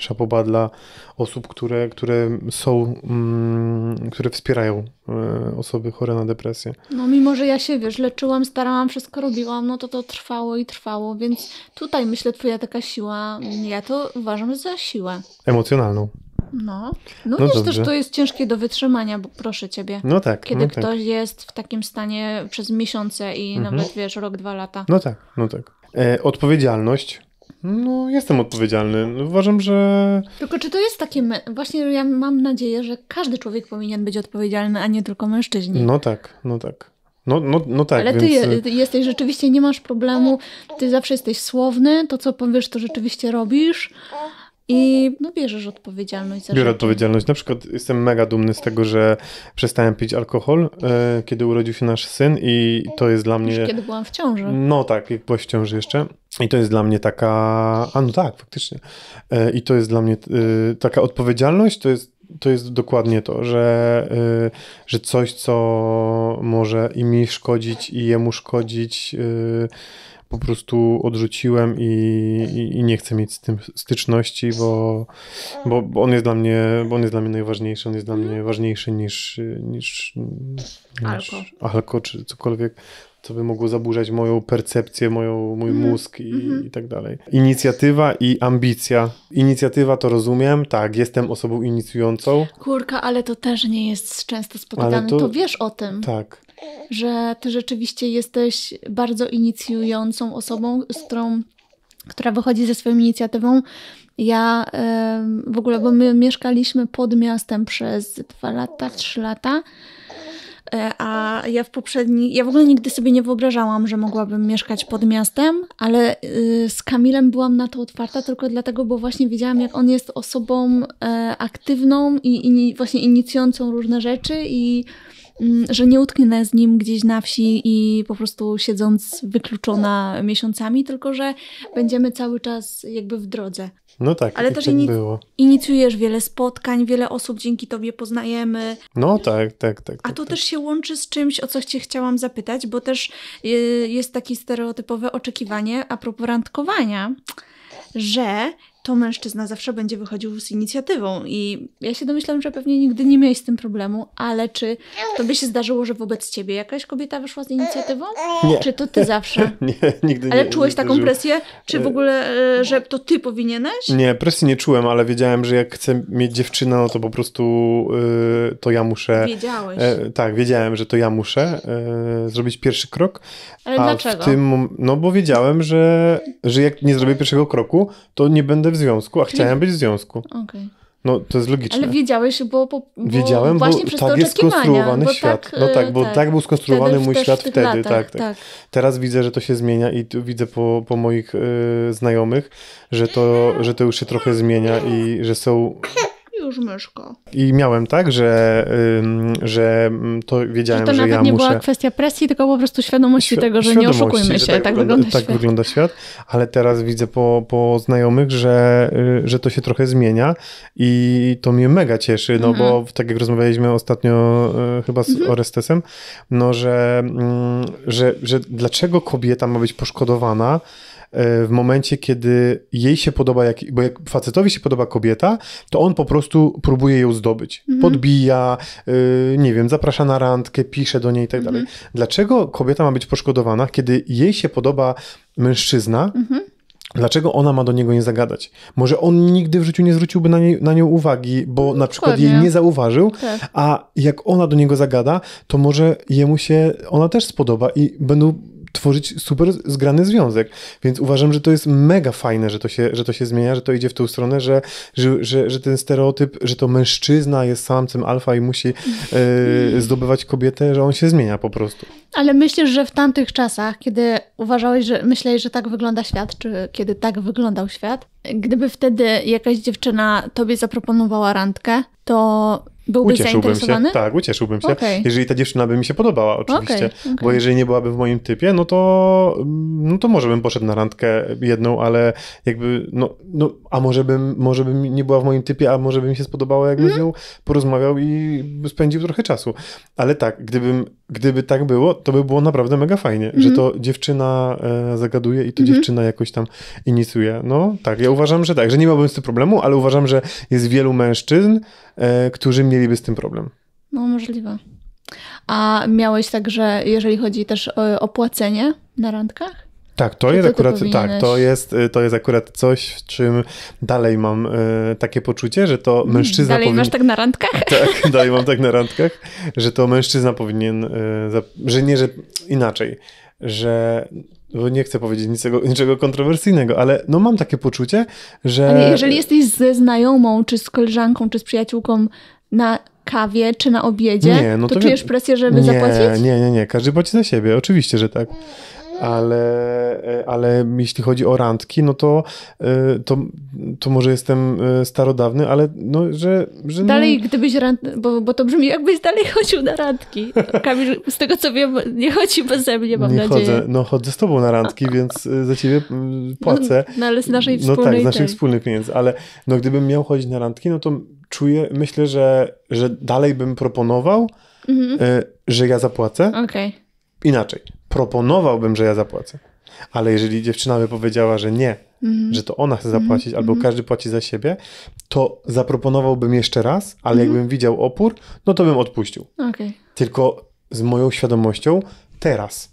Szapoba dla osób, które, które są, mm, które wspierają e, osoby chore na depresję. No mimo, że ja się, wiesz, leczyłam, starałam, wszystko robiłam, no to to trwało i trwało, więc tutaj myślę twoja taka siła, ja to uważam za siłę. Emocjonalną. No, no, no wiesz, też to jest ciężkie do wytrzymania, bo proszę ciebie. No tak. Kiedy no tak. ktoś tak. jest w takim stanie przez miesiące i mhm. nawet wiesz, rok, dwa lata. No tak, no tak. E, odpowiedzialność no, jestem odpowiedzialny. Uważam, że. Tylko czy to jest takie. Me... Właśnie ja mam nadzieję, że każdy człowiek powinien być odpowiedzialny, a nie tylko mężczyźni. No tak, no tak. No, no, no tak. Ale ty, więc... Y- jesteś rzeczywiście, nie masz problemu. Ty zawsze jesteś słowny, to co powiesz, to rzeczywiście robisz i no, no, bierzesz odpowiedzialność za Biorę odpowiedzialność. Na przykład jestem mega dumny z tego, że przestałem pić alkohol, e, kiedy urodził się nasz syn i to jest dla mnie... Już kiedy byłam w ciąży. No tak, jak byłaś w ciąży jeszcze. I to jest dla mnie taka... A no tak, faktycznie. E, I to jest dla mnie e, taka odpowiedzialność, to jest to jest dokładnie to, że, y, że coś, co może i mi szkodzić, i jemu szkodzić, y, po prostu odrzuciłem i, i, i, nie chcę mieć z tym styczności, bo, bo, bo, on jest dla mnie, bo on jest dla mnie najważniejszy, on jest dla mnie ważniejszy niż, niż, niż alko. alko czy cokolwiek co by mogło zaburzać moją percepcję, moją, mój mm. mózg i, mm -hmm. i, tak dalej. Inicjatywa i ambicja. Inicjatywa to rozumiem, tak, jestem osobą inicjującą. Kurka, ale to też nie jest często spotykane, to, to, wiesz o tym. Tak że ty rzeczywiście jesteś bardzo inicjującą osobą, z którą, która wychodzi ze swoją inicjatywą. Ja w ogóle, bo my mieszkaliśmy pod miastem przez dwa lata, trzy lata. E, a ja w poprzedni, ja w ogóle nigdy sobie nie wyobrażałam, że mogłabym mieszkać pod miastem, ale y, z Kamilem byłam na to otwarta tylko dlatego, bo właśnie wiedziałam, jak on jest osobą e, aktywną i, i właśnie inicjującą różne rzeczy i Mm, że nie utknę z nim gdzieś na wsi i po prostu siedząc wykluczona miesiącami, tylko że będziemy cały czas jakby w drodze. No tak, ale tak też tak inic było. inicjujesz wiele spotkań, wiele osób dzięki tobie poznajemy. No tak, tak, tak. tak a tak, to tak. też się łączy z czymś, o co cię chciałam zapytać, bo też y, jest takie stereotypowe oczekiwanie a propos randkowania, że to mężczyzna zawsze będzie wychodził z inicjatywą. I ja się domyślam, że pewnie nigdy nie miałeś z tym problemu, ale czy to by się zdarzyło, że wobec ciebie jakaś kobieta wyszła z inicjatywą? Nie. Czy to ty zawsze? nie, nigdy ale nie. Ale czułeś nie taką presję? Czy w e, ogóle, e, że to ty powinieneś? Nie, presji nie czułem, ale wiedziałem, że jak chcę mieć dziewczynę, no to po prostu yy, to ja muszę. Wiedziałeś. Yy, tak, wiedziałem, że to ja muszę yy, zrobić pierwszy krok. Ale a dlaczego? W tym, no bo wiedziałem, że, że jak nie zrobię pierwszego kroku, to nie będę w związku, a chciałem być w związku. Okay. No, to jest logiczne. Ale wiedziałeś, bo, bo wiedziałem, właśnie bo przez tak jest skonstruowany bo świat. Tak, no tak, bo tak, tak był skonstruowany mój świat wtedy. Latach, tak, tak, tak, Teraz widzę, że to się zmienia i widzę po, po moich y, znajomych, że to, że to już się trochę zmienia i że są myszko. I miałem tak, że, że to wiedziałem, że, to że ja muszę... to nawet nie była kwestia presji, tylko po prostu świadomości Świ tego, że świadomości, nie oszukujmy się, tak, tak, wygląda, tak świat. Tak wygląda świat. Ale teraz widzę po, po znajomych, że, y, że to się trochę zmienia i to mnie mega cieszy, no mhm. bo tak jak rozmawialiśmy ostatnio y, chyba z mhm. Orestesem, no że, mm, że, że dlaczego kobieta ma być poszkodowana, E, w momencie, kiedy jej się podoba, jak, bo jak facetowi się podoba kobieta, to on po prostu próbuje ją zdobyć. Mhm. Podbija, e, nie wiem, zaprasza na randkę, pisze do niej i tak dalej. Mhm. Dlaczego kobieta ma być poszkodowana, kiedy jej się podoba mężczyzna? Mhm. Dlaczego ona ma do niego nie zagadać? Może on nigdy w życiu nie zwróciłby na, nie, na nią uwagi, bo na przykład jej nie zauważył, tak. a jak ona do niego zagada, to może jemu się ona też spodoba i będą tworzyć super zgrany związek. Więc uważam, że to jest mega fajne, że to się, że to się zmienia, że to idzie w tą stronę, że, że, że, że ten stereotyp, że to mężczyzna jest samcem alfa i musi e, zdobywać kobietę, że on się zmienia po prostu. Ale myślisz, że w tamtych czasach, kiedy uważałeś, że myślałeś, że tak wygląda świat, czy kiedy tak wyglądał świat, gdyby wtedy jakaś dziewczyna tobie zaproponowała randkę, to Byłbyś ucieszyłbym się. Tak, ucieszyłbym się. Okay. Jeżeli ta dziewczyna by mi się podobała, oczywiście. Okay, okay. Bo jeżeli nie byłaby w moim typie, no to, no to może bym poszedł na randkę jedną, ale jakby, no, no a może bym, może bym nie była w moim typie, a może by mi się spodobała, jakbym mhm. mm. z nią porozmawiał i spędził trochę czasu. Ale tak, gdybym, gdyby tak było, to by było naprawdę mega fajnie, mm. że mhm. to dziewczyna e, zagaduje i to mm. dziewczyna jakoś tam inicjuje. No tak, ja uważam, że tak, że nie miałbym z tym problemu, ale uważam, że jest wielu mężczyzn, e, którzy mieli mieliby z tym problem. No, możliwe. A miałeś także, jeżeli chodzi też o płacenie na randkach? Tak, to jest akurat, tak, to jest, y, to jest akurat coś, w czym dalej mam y, takie poczucie, że to mm, mężczyzna Dalej powin... masz tak na randkach? Tak, dalej mam tak na randkach, że to mężczyzna powinien, y, że nie, że inaczej, że bo nie chcę powiedzieć niczego, niczego kontrowersyjnego, ale no mam takie poczucie, że... Ale jeżeli jesteś ze znajomą, czy z koleżanką, czy z przyjaciółką na kawie czy na obiedzie, nie, no to, to czujesz wie... presję, żeby nie, zapłacić? Nie, nie, nie. Każdy płaci za siebie. Oczywiście, że tak. Ale, e, ale jeśli chodzi o randki, no to, e, to, to może jestem e, starodawny, ale no, że... że dalej, no... gdybyś rand... bo, bo to brzmi jakbyś dalej chodził na randki. Kamil, z tego co wiem, nie chodzi bez mnie, mam nie nadzieję. Chodzę, no chodzę z tobą na randki, więc za ciebie płacę. No, no ale z naszej wspólnej... No tak, z naszych wspólnych pieniędzy, ale no gdybym miał chodzić na randki, no to czuję, myślę, że, że dalej bym proponował, mhm. y, że ja zapłacę. Okay. Inaczej, proponowałbym, że ja zapłacę. Ale jeżeli dziewczyna by powiedziała, że nie, mhm. że to ona chce mhm. zapłacić, albo mhm. każdy płaci za siebie, to zaproponowałbym jeszcze raz, ale mm. jakbym widział opór, no to bym odpuścił. Okay. Tylko z moją świadomością teraz.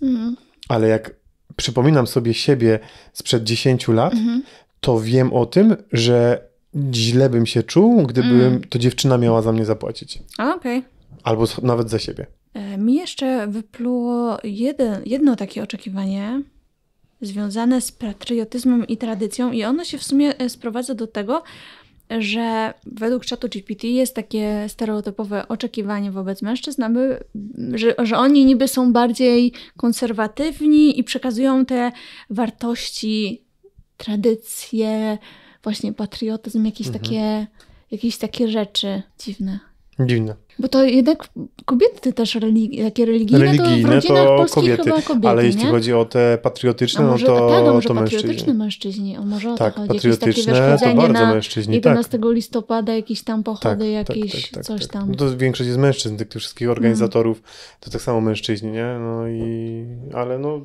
Ale jak przypominam sobie siebie sprzed 10 lat, to wiem o tym, że źle bym się czuł, gdybym mm. to dziewczyna miała za mnie zapłacić. Okej. Okay. Albo nawet za siebie. E, mi jeszcze wypluło jeden, jedno takie oczekiwanie związane z patriotyzmem i tradycją, i ono się w sumie e, sprowadza do tego, że według czatu GPT jest takie stereotypowe oczekiwanie wobec mężczyzn, aby, że, że oni niby są bardziej konserwatywni i przekazują te wartości, tradycje, właśnie patriotyzm, jakieś, mhm. takie, jakieś takie rzeczy dziwne. Dziwne. Bo to jednak kobiety też religi takie religijne, religijne to w rodzinach to polskich kobiety. chyba kobiety, Ale jeśli nie? chodzi o te patriotyczne, no, tak, no to, tak, a może to patriotyczne mężczyźni. O, może tak, o patriotyczne takie, to bardzo mężczyźni. 11 tak. listopada jakieś tam pochody, tak, tak jakieś tak, tak coś tam. No to większość jest mężczyzn, tych, tych wszystkich mhm. organizatorów, mm. to tak samo mężczyźni, nie? No i, ale no,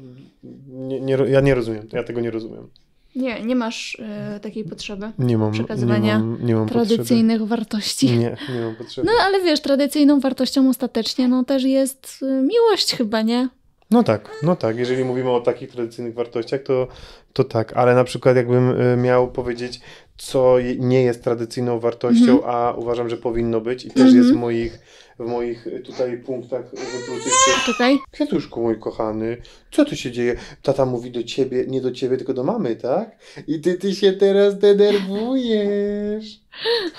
nie, nie, ja nie rozumiem, ja tego nie rozumiem. Nie, nie masz y, takiej potrzeby nie mam, przekazywania nie mam, nie mam tradycyjnych potrzeby. wartości. Nie, nie mam potrzeby. No ale wiesz, tradycyjną wartością ostatecznie no, też jest e, miłość chyba, nie? No tak, no tak. Jeżeli mówimy o takich tradycyjnych wartościach, to, to tak. Ale na przykład jakbym e, miał powiedzieć, co nie jest tradycyjną wartością, mm -hmm. a uważam, że powinno być i też mm -hmm. jest w moich w moich y, tutaj punktach wyplucych. Tutaj. Kwiatuszku mój kochany, co tu się dzieje? Tata mówi do ciebie, nie do ciebie, tylko do mamy, tak? I ty, ty się teraz denerwujesz.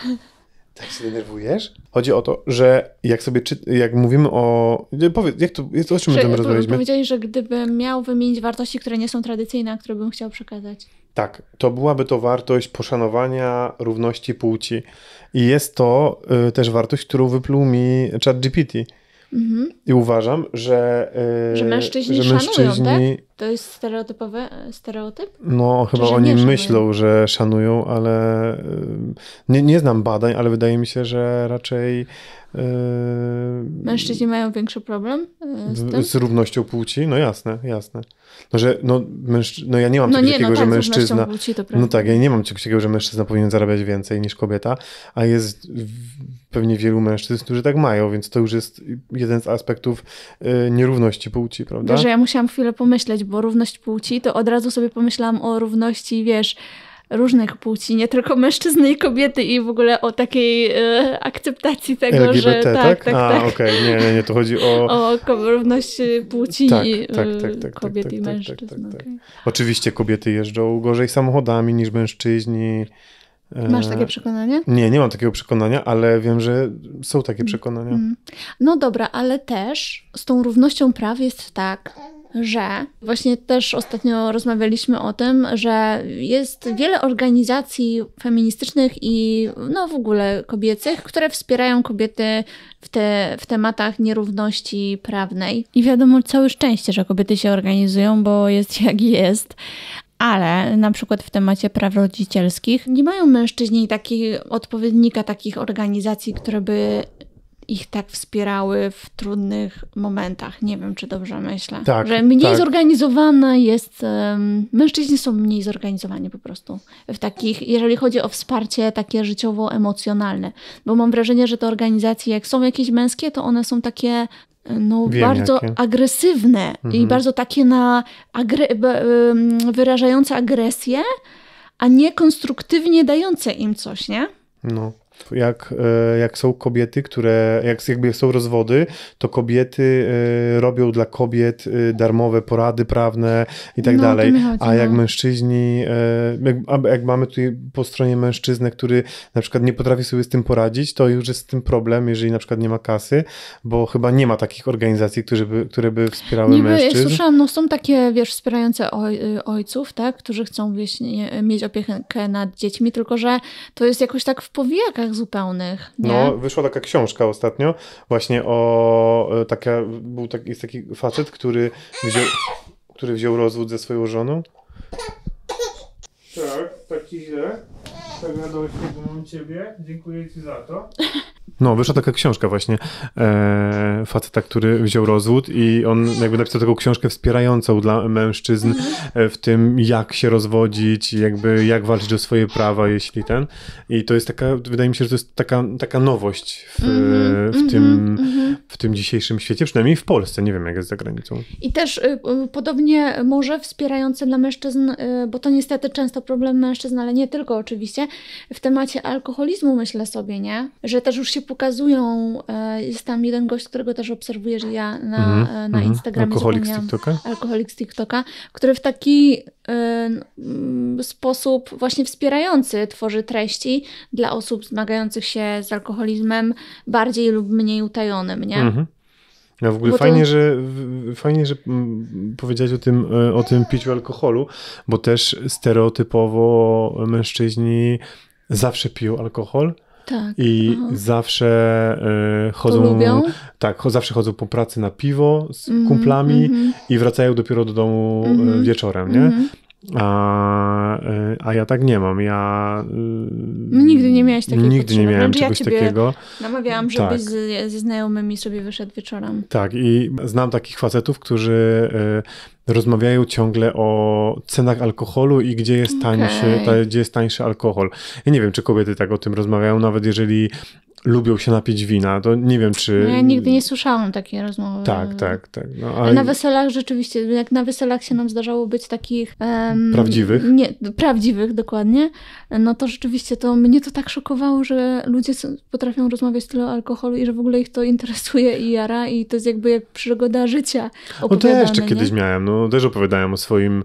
Tak się denerwujesz? Chodzi o to, że jak sobie czy, jak mówimy o. Powiedz, jak to, jak to o czym my tam rozmawialiśmy? że gdybym miał wymienić wartości, które nie są tradycyjne, a które bym chciał przekazać. Tak, to byłaby to wartość poszanowania równości płci. I jest to y, też wartość, którą wypluł mi ChatGPT. Mhm. I uważam, że, y, że mężczyźni, że mężczyźni szanują, tak? To jest stereotypowy e, stereotyp? No, chyba Czy, oni myślą, że szanują, ale y, nie, nie znam badań, ale wydaje mi się, że raczej. Yy... Mężczyźni mają większy problem e, z, z, równością płci? No jasne, jasne. No, że, no, mężczy... no ja nie mam no czegoś nie, takiego, no tak, że mężczyzna. Płci, to prawda. no tak, ja nie mam czegoś takiego, że mężczyzna powinien zarabiać więcej niż kobieta, a jest pewnie wielu mężczyzn, którzy tak mają, więc to już jest jeden z aspektów y, nierówności płci, prawda? Że ja musiałam chwilę pomyśleć, bo równość płci, to od razu sobie pomyślałam o równości, wiesz, różnych płci, nie tylko mężczyzny i kobiety i w ogóle o takiej e, akceptacji tego, LGBT, że tak, tak, tak. A, tak. okej, okay. nie, nie, nie, to chodzi o... O równość płci tak, i, tak, tak, kobiet i mężczyzn. Tak, tak. Okay. Oczywiście kobiety jeżdżą gorzej samochodami niż mężczyźni. E, Masz takie przekonanie? Nie, nie mam takiego przekonania, ale wiem, że są takie mm. przekonania. Mm. No dobra, ale też z tą równością praw jest tak, że właśnie też ostatnio rozmawialiśmy o tym, że jest wiele organizacji feministycznych i no w ogóle kobiecych, które wspierają kobiety w, te, w tematach nierówności prawnej. I wiadomo, całe szczęście, że kobiety się organizują, bo jest jak jest ale na przykład w temacie praw rodzicielskich nie mają mężczyźni takiego odpowiednika takich organizacji, które by ich tak wspierały w trudnych momentach. Nie wiem, czy dobrze myślę. Tak, że mniej tak. zorganizowana jest. Um, mężczyźni są mniej zorganizowani po prostu w takich, jeżeli chodzi o wsparcie takie życiowo-emocjonalne. Bo mam wrażenie, że te organizacje, jak są jakieś męskie, to one są takie e, no, Wiem, bardzo jakie. agresywne mhm. i bardzo takie na agre wyrażające agresję, a nie konstruktywnie dające im coś, nie? No jak, e, jak są kobiety, które, jak jakby są rozwody, to kobiety e, robią dla kobiet e, darmowe porady prawne i tak no, dalej. Chodzi, a jak no. mężczyźni, jak, jak, mamy tutaj po stronie mężczyznę, który na przykład nie potrafi sobie z tym poradzić, to już jest z tym problem, jeżeli na przykład nie ma kasy, bo chyba nie ma takich organizacji, które by, które by wspierały Niby, mężczyzn. Ja słyszałam, no są takie, wiesz, wspierające oj, ojców, tak, którzy chcą wieś, mieć opiekę nad dziećmi, tylko że to jest jakoś tak w powiekach zupełnych. Nie? No, wyszła taka książka ostatnio, właśnie o. E, taka, był taki, jest taki facet, który wziął, który wziął rozwód ze swoją żoną. Tak, tak ci źle. Tak radośnie mam ciebie. Dziękuję ci za to. No, wyszła taka książka właśnie e, faceta, który wziął rozwód i on jakby napisał taką książkę wspierającą dla mężczyzn mhm. e, w tym, jak się rozwodzić, jakby jak walczyć o swoje prawa, jeśli ten. I to jest taka, wydaje mi się, że to jest taka, taka nowość w, mhm. w, mhm. tym, w tym dzisiejszym świecie, przynajmniej w Polsce, nie wiem jak jest za granicą. I też y, y podobnie może wspierające dla mężczyzn, y, bo to niestety często problem mężczyzn, ale nie tylko oczywiście, w temacie alkoholizmu myślę sobie, nie? Że też już się pokazują. E, jest tam jeden gość, którego też obserwuję, że ja na, mm -hmm. na mhm. Instagramie Alkoholik z TikToka? Alkoholik z TikToka, który w taki y, sposób właśnie wspierający tworzy treści dla osób zmagających się z alkoholizmem bardziej lub mniej utajonym, nie? Mm -hmm. No w ogóle to... fajnie, że, fajnie, że powiedziałeś o tym, o tym piciu alkoholu, bo też stereotypowo mężczyźni zawsze piją alkohol, tak. I aha. zawsze y, chodzą. To Tak, zawsze chodzą po pracy na piwo z mm -hmm, kumplami mm -hmm. i wracają dopiero do domu mm -hmm. wieczorem, nie? Mhm. A, e, a ja tak nie mam. Ja no, nigdy nie miałeś takiego. Nigdy nie miałem czegoś ja takiego. Namawiałam, żebyś tak. z, ze znajomymi sobie wyszedł wieczorem. Tak, i znam takich facetów, którzy y, rozmawiają ciągle o cenach alkoholu i gdzie jest, okay. tańszy, ta, gdzie jest tańszy alkohol. Ja nie wiem, czy kobiety tak o tym rozmawiają, nawet jeżeli lubią się napić wina, to nie wiem czy... No ja nigdy nie słyszałam takiej rozmowy. Tak, tak, tak. No, ale... Na weselach rzeczywiście, jak na weselach się nam zdarzało być takich... Um, prawdziwych? Nie, prawdziwych, dokładnie. No to rzeczywiście to mnie to tak szokowało, że ludzie potrafią rozmawiać tyle o alkoholu i że w ogóle ich to interesuje i jara i to jest jakby jak przygoda życia No to ja jeszcze nie? kiedyś miałem, no też opowiadałem o swoim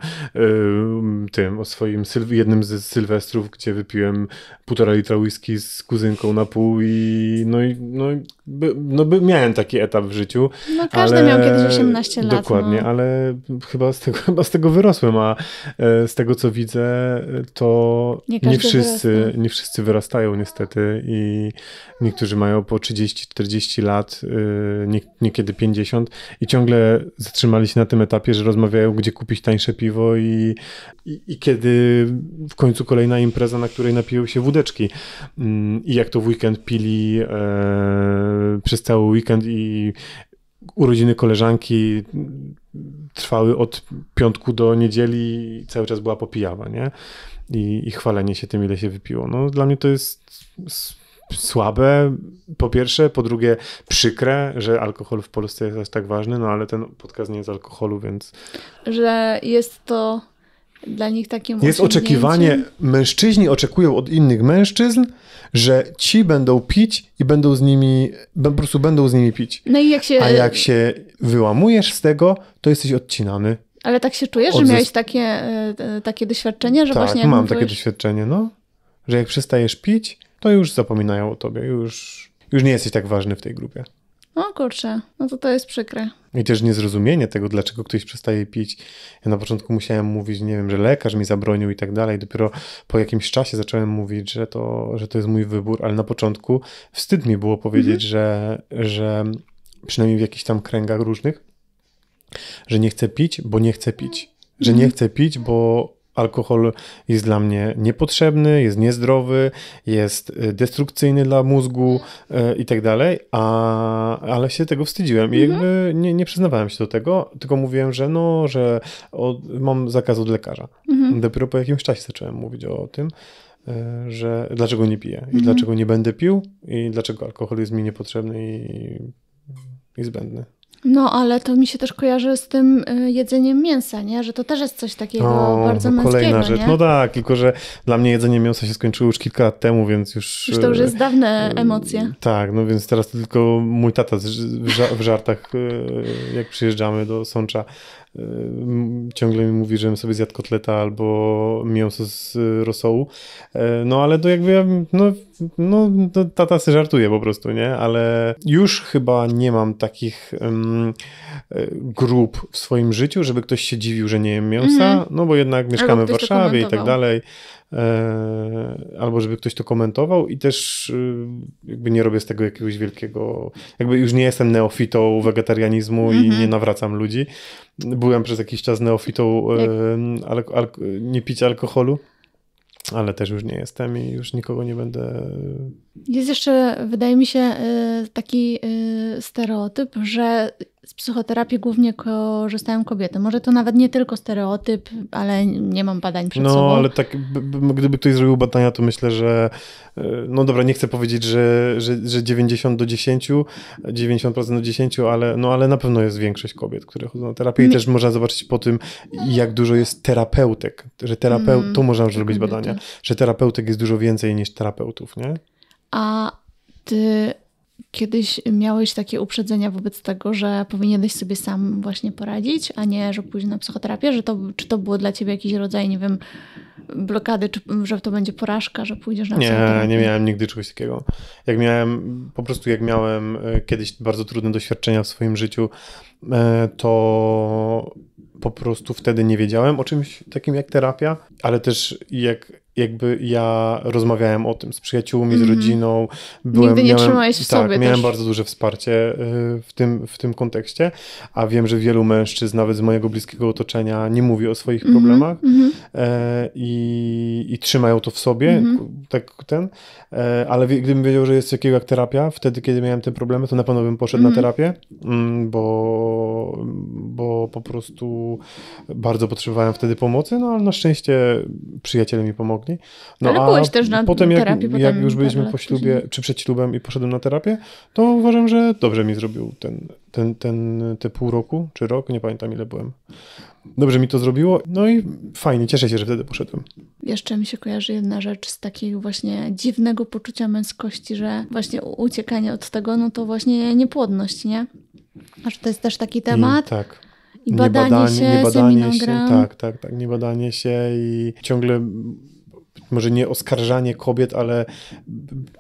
tym, o swoim jednym z sylwestrów, gdzie wypiłem półtora litra whisky z kuzynką na pół i no, i, no, i by, no by miałem taki etap w życiu. No każdy ale, miał kiedyś 18 lat. Dokładnie, no. ale chyba z, tego, chyba z tego wyrosłem, a e, z tego co widzę, to nie, nie wszyscy, nie wszyscy wyrastają niestety i niektórzy mają po 30-40 lat, e, nie, niekiedy 50 i ciągle zatrzymali się na tym etapie, że rozmawiają, gdzie kupić tańsze piwo i, i, i kiedy w końcu kolejna impreza, na której napiją się wódeczki mm, i jak to w weekend pili i e, przez cały weekend i urodziny koleżanki trwały od piątku do niedzieli i cały czas była popijawa, nie? I, I chwalenie się tym, ile się wypiło. No dla mnie to jest słabe, po pierwsze, po drugie przykre, że alkohol w Polsce jest aż tak ważny, no ale ten podcast nie jest alkoholu, więc... Że jest to dla nich takim Jest oczekiwanie, mężczyźni oczekują od innych mężczyzn, że ci będą pić i będą z nimi, po prostu będą z nimi pić. No i jak się... A jak się wyłamujesz z tego, to jesteś odcinany. Ale tak się czujesz, że miałeś takie, e, e, takie doświadczenie, że tak, właśnie... Tak, mam mówisz... takie doświadczenie, no. Że jak przestajesz pić, to już zapominają o tobie, już, już nie jesteś tak ważny w tej grupie. O kurczę, no to to jest przykre. I też niezrozumienie tego, dlaczego ktoś przestaje pić. Ja na początku musiałem mówić, nie wiem, że lekarz mi zabronił i tak dalej. Dopiero po jakimś czasie zacząłem mówić, że to, że to jest mój wybór, ale na początku wstyd mi było powiedzieć, mhm. że, że przynajmniej w jakichś tam kręgach różnych, że nie chcę pić, bo nie chcę pić. Że nie mhm. chcę pić, bo alkohol jest dla mnie niepotrzebny, jest niezdrowy, jest y, destrukcyjny dla mózgu y, i tak dalej, a, ale się tego wstydziłem i jakby mhm. nie, nie przyznawałem się do tego, tylko mówiłem, że no, że od, mam zakaz od lekarza. Mhm. Dopiero po jakimś czasie zacząłem mówić o tym, y, że dlaczego nie piję i mhm. dlaczego nie będę pił i dlaczego alkohol jest mi niepotrzebny i, i zbędny. No, ale to mi się też kojarzy z tym y, jedzeniem mięsa, nie? Że to też jest coś takiego o, bardzo no, męskiego, kolejna rzecz. Nie? No tak, tylko że dla mnie jedzenie mięsa się skończyło już kilka lat temu, więc już... Już to już y, jest dawne y, emocje. Tak, no więc teraz tylko mój tata w żartach, jak przyjeżdżamy do Sącza, Y, ciągle mi mówi, żebym sobie zjadł kotleta albo mięso z y, rosołu. Y, no ale to jakby, no, no tata se żartuje po prostu, nie? Ale już chyba nie mam takich um, grup w swoim życiu, żeby ktoś się dziwił, że nie jem mięsa, mm -hmm. no bo jednak mieszkamy w Warszawie i tak dalej. albo żeby ktoś to komentował i też jakby nie robię z tego jakiegoś wielkiego, jakby już nie jestem neofitą wegetarianizmu mm -hmm. i mhm. nie nawracam ludzi byłem przez jakiś czas neofitą nie pić alkoholu. Ale też już nie jestem i już nikogo nie będę. Jest jeszcze, wydaje mi się, e, taki e, stereotyp, że z psychoterapii głównie korzystają kobiety. Może to nawet nie tylko stereotyp, ale nie mam badań przed no, sobą. No, ale tak, gdyby ktoś zrobił badania, to myślę, że e, no dobra, nie chcę powiedzieć, że, że, że 90 do 10, 90% do 10, ale, no, ale na pewno jest większość kobiet, które chodzą na terapię i też można zobaczyć po tym, jak dużo jest terapeutek, że terapeut, mm, to można już robić badania, że terapeutek jest dużo więcej niż terapeutów, nie? A ty kiedyś miałeś takie uprzedzenia wobec tego, że powinieneś sobie sam właśnie poradzić, a nie, że pójść na psychoterapię? Że to, czy to było dla ciebie jakiś rodzaj, nie wiem, blokady, czy, że to będzie porażka, że pójdziesz na psychoterapię? Nie, nie miałem nigdy czegoś takiego. Jak miałem, po prostu jak miałem e, kiedyś bardzo trudne doświadczenia w swoim życiu, e, to po prostu wtedy nie wiedziałem o czymś takim jak terapia, ale też jak jakby ja rozmawiałem o tym z przyjaciółmi, mm -hmm. z mhm. rodziną. Byłem, Nigdy nie miałem, trzymałeś w tak, sobie miałem też. bardzo duże wsparcie y, w tym, w tym kontekście, a wiem, że wielu mężczyzn, nawet z mojego bliskiego otoczenia, nie mówi o swoich mm -hmm, problemach mm -hmm. i, i, trzymają to w sobie, mhm. tak ten, e, ale gdybym wiedział, że jest takiego jak terapia, wtedy, kiedy miałem te problemy, to na pewno bym poszedł na mhm. terapię, mm, bo, bo po prostu bardzo potrzebowałem wtedy pomocy, no ale na szczęście przyjaciele mi pomogli samotni. No, Ale byłeś też na potem, jak, Potem jak już byliśmy po ślubie, później. czy przed ślubem i poszedłem na terapię, to uważam, że dobrze mi zrobił ten, ten, ten, te pół roku, czy rok, nie pamiętam ile byłem. Dobrze mi to zrobiło, no i fajnie, cieszę się, że wtedy poszedłem. Jeszcze mi się kojarzy jedna rzecz z takiego właśnie dziwnego poczucia męskości, że właśnie uciekanie od tego, no to właśnie niepłodność, nie? Aż to jest też taki temat. I, tak. I badanie, niebadanie, się, niebadanie się, tak, tak, tak, niebadanie się i ciągle może nie oskarżanie kobiet, ale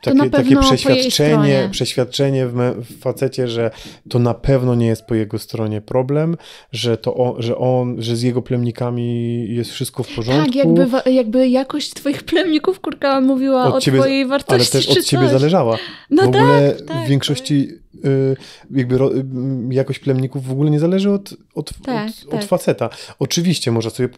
takie, takie przeświadczenie, przeświadczenie w, me, w, facecie, że to na pewno nie jest po jego stronie problem, że to on, że, on, że z jego plemnikami jest wszystko w porządku. Tak, jakby, jakby jakość twoich plemników, kurka, mówiła od o ciebie, twojej wartości. Ale też od ciebie coś. zależała. No w ogóle tak, tak, w większości Y, jakby y, jakość plemników w ogóle nie zależy od, od, tak, od, tak. od faceta. Oczywiście można sobie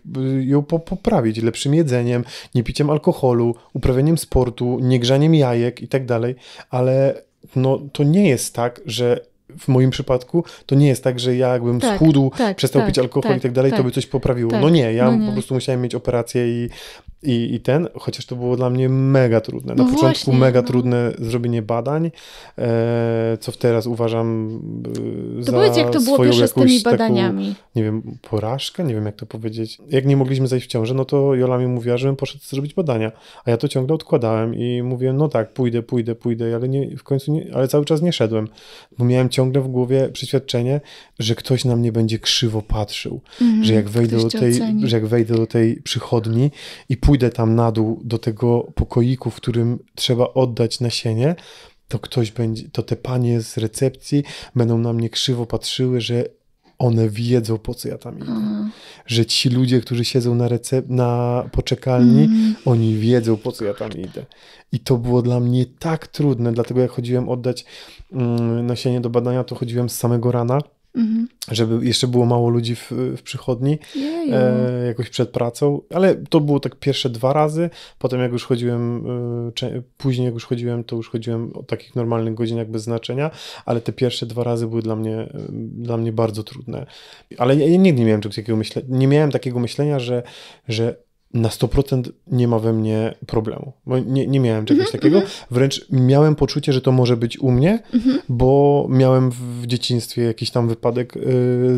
y, ją poprawić lepszym jedzeniem, nie piciem alkoholu, uprawianiem sportu, niegrzaniem jajek i tak dalej, ale no, to nie jest tak, że w moim przypadku to nie jest tak, że ja jakbym tak, schudł, tak, przestał tak, pić alkohol i tak, tak dalej, to tak, by coś poprawiło. Tak. no nie, ja no nie. po prostu musiałem mieć operację i i, I ten, chociaż to było dla mnie mega trudne. Na no początku właśnie, mega no. trudne zrobienie badań, e, co teraz uważam e, to za powiedz, jak to było swoją jakąś z tymi badaniami. Taką, nie wiem, porażkę, nie wiem jak to powiedzieć. Jak nie mogliśmy zajść w ciążę, no to Jola mi mówiła, żebym poszedł zrobić badania, a ja to ciągle odkładałem i mówiłem, no tak, pójdę, pójdę, pójdę, ale nie, w końcu, nie, ale cały czas nie szedłem, bo miałem ciągle w głowie przeświadczenie, że ktoś na mnie będzie krzywo patrzył, mm, że, jak wejdę do tej, że jak wejdę do tej przychodni i pójdę tam na dół do tego pokoiku, w którym trzeba oddać nasienie, to ktoś będzie, to te panie z recepcji będą na mnie krzywo patrzyły, że one wiedzą, po co ja tam idę. Mm. Że ci ludzie, którzy siedzą na, recep- na poczekalni, mm. oni wiedzą, po co ja tam idę. I to było dla mnie tak trudne, dlatego jak chodziłem oddać mm, nasienie do badania, to chodziłem z samego rana Mhm. Żeby jeszcze było mało ludzi w, w przychodni, e, jakoś przed pracą, ale to było tak pierwsze dwa razy. Potem, jak już chodziłem, e, później, jak już chodziłem, to już chodziłem o takich normalnych godzinach bez znaczenia, ale te pierwsze dwa razy były dla mnie, e, dla mnie bardzo trudne. Ale ja, ja nigdy nie miałem, takiego myśle- nie miałem takiego myślenia, że, że na 100% nie ma we mnie problemu. Bo nie, nie miałem czegoś mm -hmm, takiego. Mhm. Wręcz miałem poczucie, że to może być u mnie, mm -hmm. bo miałem w dzieciństwie jakiś tam wypadek y,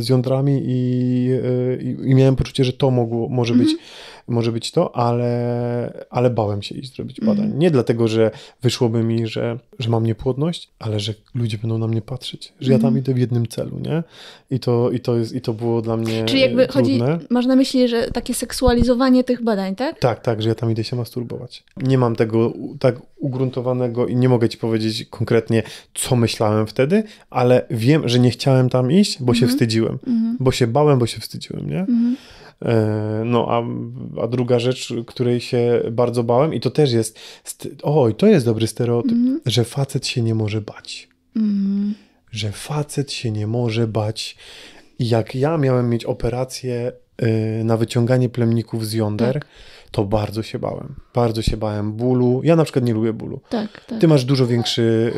z jądrami i, y, i miałem poczucie, że to mogło, może mhm. być może być to, ale, ale bałem się iść zrobić mhm. badań. Mm. Nie dlatego, że wyszłoby mi, że, że mam niepłodność, ale że ludzie będą na mnie patrzeć, że mm. ja tam mhm. idę w jednym celu, nie? I to, i to, jest, i to było dla mnie Czyli jakby trudne. chodzi, masz na myśli, że takie seksualizowanie tych badań, tak? Tak, tak, że ja tam idę się masturbować. Nie mam tego tak ugruntowanego i nie mogę ci powiedzieć konkretnie, co myślałem wtedy, ale wiem, że nie chciałem tam iść, bo mm. się mhm. wstydziłem. Bo się bałem, bo się wstydziłem, nie? E, no a, a druga rzecz, której się bardzo bałem i to też jest, oj, to jest dobry stereotyp, mm. że facet się nie może bać. Mm. Że facet się nie może bać. Jak ja miałem mieć operację e, na wyciąganie plemników z jąder, tak to bardzo się bałem. Bardzo się bałem bólu. Ja na przykład nie lubię bólu. Tak, tak. Ty masz dużo większy.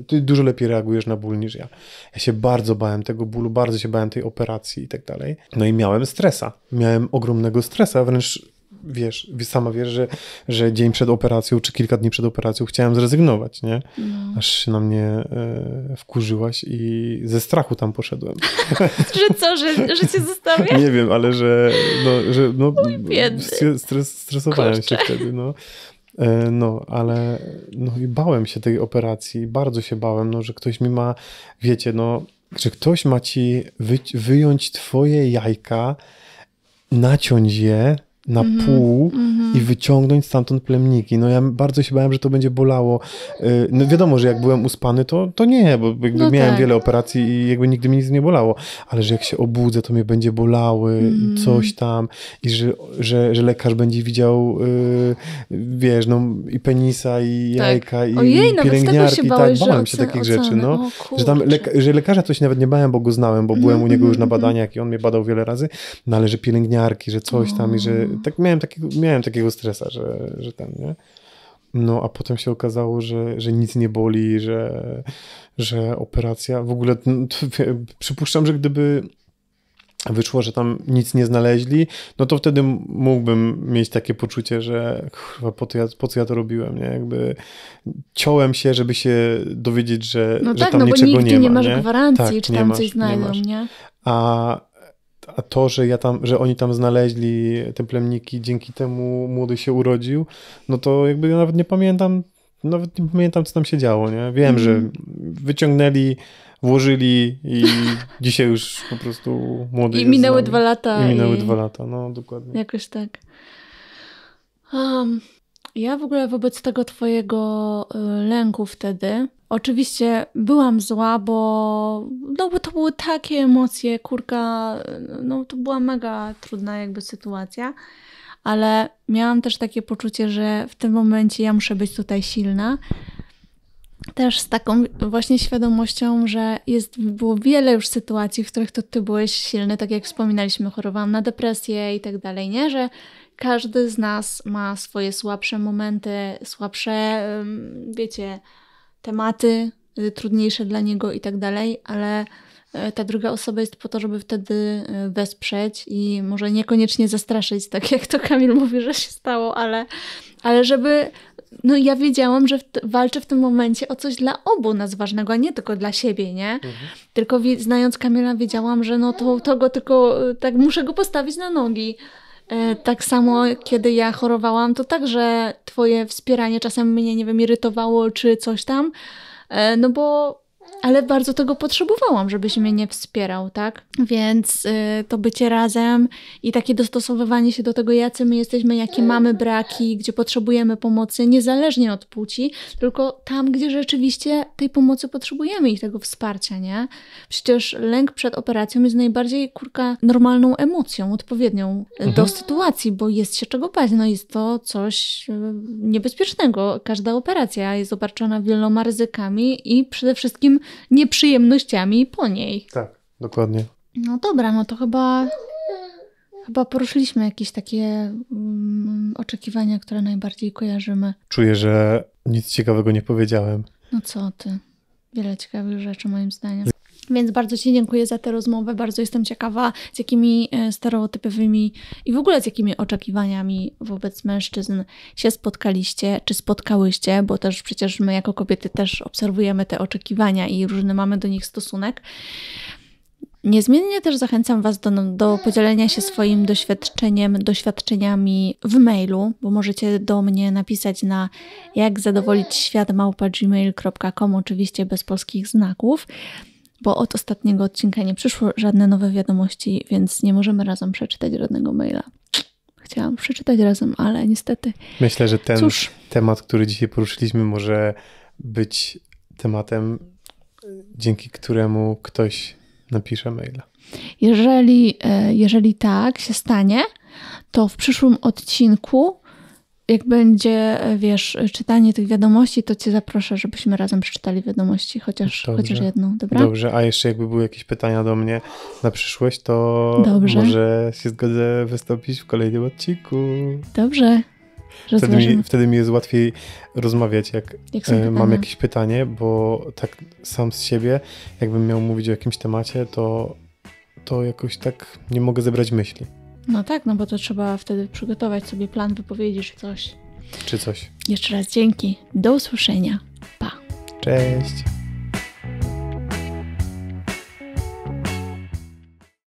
Y, ty dużo lepiej reagujesz na ból niż ja. Ja się bardzo bałem tego bólu, bardzo się bałem tej operacji i tak dalej. No i miałem stresa. Miałem ogromnego stresa, wręcz wiesz, sama wiesz, że, że dzień przed operacją czy kilka dni przed operacją chciałem zrezygnować, nie? No. Aż się na mnie e, wkurzyłaś i ze strachu tam poszedłem. że co, że, że cię zostawię? nie wiem, ale że no, że, no stres, stresowałem Kurczę. się wtedy, no. E, no, ale no i bałem się tej operacji, bardzo się bałem, no, że ktoś mi ma, wiecie, no, że ktoś ma ci wy, wyjąć twoje jajka, naciąć je na mm -hmm, pół mm -hmm. i mhm. wyciągnąć stamtąd plemniki. No ja bardzo się bałem, że to będzie bolało. Y, no wiadomo, że jak byłem uspany, to, to nie, bo jakby no miałem tak. wiele operacji i jakby nigdy mi nic nie bolało. Ale że jak się obudzę, to mnie będzie bolały mm. i mhm. coś tam i że, że, że lekarz będzie widział yy, wiesz, no i penisa i tak. jajka tak. i Ojej, pielęgniarki. Się tak, bałeś, tak, bałem się takich oceny. rzeczy. No. O, że, tam leka że lekarza to się nawet nie bałem, bo go znałem, bo byłem u mhm, niego już na badaniach i on mnie badał wiele razy. No ale że pielęgniarki, że coś tam i że tak miałem, takiego, miałem takiego stresa, że, że tam, nie? No, a potem się okazało, że, że nic nie boli, że, że operacja w ogóle. No, przypuszczam, że gdyby wyszło, że tam nic nie znaleźli, no to wtedy mógłbym mieć takie poczucie, że kurwa, po, to ja, po co ja to robiłem, nie? Jakby ciąłem się, żeby się dowiedzieć, że, no że tak, tam no niczego nie ma. No tak, nie masz gwarancji, tak, czy tam coś znajdą, nie? A, a to, że ja tam, że oni tam znaleźli te plemniki, dzięki temu młody się urodził, no to jakby ja nawet nie pamiętam, nawet nie pamiętam, co tam się działo, nie? Wiem, mm. że mhm. wyciągnęli, włożyli i dzisiaj już po prostu młody I minęły dwa lata. I minęły i... dwa lata, no dokładnie. Jakoś tak. Um, ja w ogóle wobec tego twojego y, lęku wtedy, oczywiście byłam zła, bo no, bo to były takie emocje, kurka, no to była mega trudna jakby sytuacja, ale miałam też takie poczucie, że w tym momencie ja muszę być tutaj silna. Też z taką właśnie świadomością, że jest, było wiele już sytuacji, w których to ty byłeś silny, tak jak wspominaliśmy, chorowałam na depresję i tak dalej, nie? Że każdy z nas ma swoje słabsze momenty, słabsze, wiecie, tematy, y, trudniejsze dla niego i tak dalej, ale e, ta druga osoba jest po to, żeby wtedy e, wesprzeć i może niekoniecznie zastraszyć, tak jak to Kamil mówi, że się stało, ale, ale żeby. No ja wiedziałam, że walczę w tym momencie o coś dla obu nas ważnego, a nie tylko dla siebie, nie? Mhm. Tylko znając Kamila wiedziałam, że no to, to go tylko, e, tak muszę go postawić na nogi, E, tak samo, kiedy ja chorowałam, to także twoje wspieranie czasem mnie, nie wiem, irytowało czy coś tam, e, no bo ale bardzo tego potrzebowałam, żebyś mnie nie wspierał, tak? Więc y, to bycie razem i takie dostosowywanie się do tego, jacy my jesteśmy, jakie mhm. mamy braki, gdzie potrzebujemy pomocy, niezależnie od płci, tylko tam, gdzie rzeczywiście tej pomocy potrzebujemy i tego wsparcia, nie? Przecież lęk przed operacją jest najbardziej, kurka, normalną emocją, odpowiednią y, mhm. do sytuacji, bo jest się czego bać, no jest to coś y, niebezpiecznego. Każda operacja jest obarczona wieloma ryzykami i przede wszystkim nieprzyjemnościami po niej. Tak, dokładnie. No dobra, no to chyba Chyba poruszyliśmy jakieś takie um, oczekiwania, które najbardziej kojarzymy. Czuję, że nic ciekawego nie powiedziałem. No co ty? Wiele ciekawych rzeczy moim zdaniem. Więc bardzo Ci dziękuję za tę rozmowę. Bardzo jestem ciekawa, z jakimi e, stereotypowymi i w ogóle z jakimi oczekiwaniami wobec mężczyzn się spotkaliście, czy spotkałyście, bo też przecież my jako kobiety też obserwujemy te oczekiwania i różny mamy do nich stosunek. Niezmiennie też zachęcam Was do, do podzielenia się swoim doświadczeniem, doświadczeniami w mailu, bo możecie do mnie napisać na jak zadowolić świat małpa gmail.com, oczywiście bez polskich znaków bo od ostatniego odcinka nie przyszło żadne nowe wiadomości, więc nie możemy razem przeczytać żadnego maila. Chciałam przeczytać razem, ale niestety. Myślę, że ten Cóż. temat, który dzisiaj poruszyliśmy, może być tematem, dzięki któremu ktoś napisze maila. Jeżeli, e, jeżeli tak się stanie, to w przyszłym odcinku jak będzie, wiesz, czytanie tych wiadomości, to cię zaproszę, żebyśmy razem przeczytali wiadomości, chociaż, chociaż jedną, dobra? Dobrze, a jeszcze jakby były jakieś pytania do mnie na przyszłość, to Dobrze. może się zgodzę wystąpić w kolejnym odcinku. Dobrze. Wtedy mi, wtedy mi, jest łatwiej rozmawiać, jak, jak e, mam jakieś pytanie, bo tak sam z siebie, jakbym miał mówić o jakimś temacie, to, to jakoś tak nie mogę zebrać myśli. No tak, no bo to trzeba wtedy przygotować sobie plan wypowiedzi czy coś. Czy coś. Jeszcze raz dzięki. Do usłyszenia. Pa. Cześć.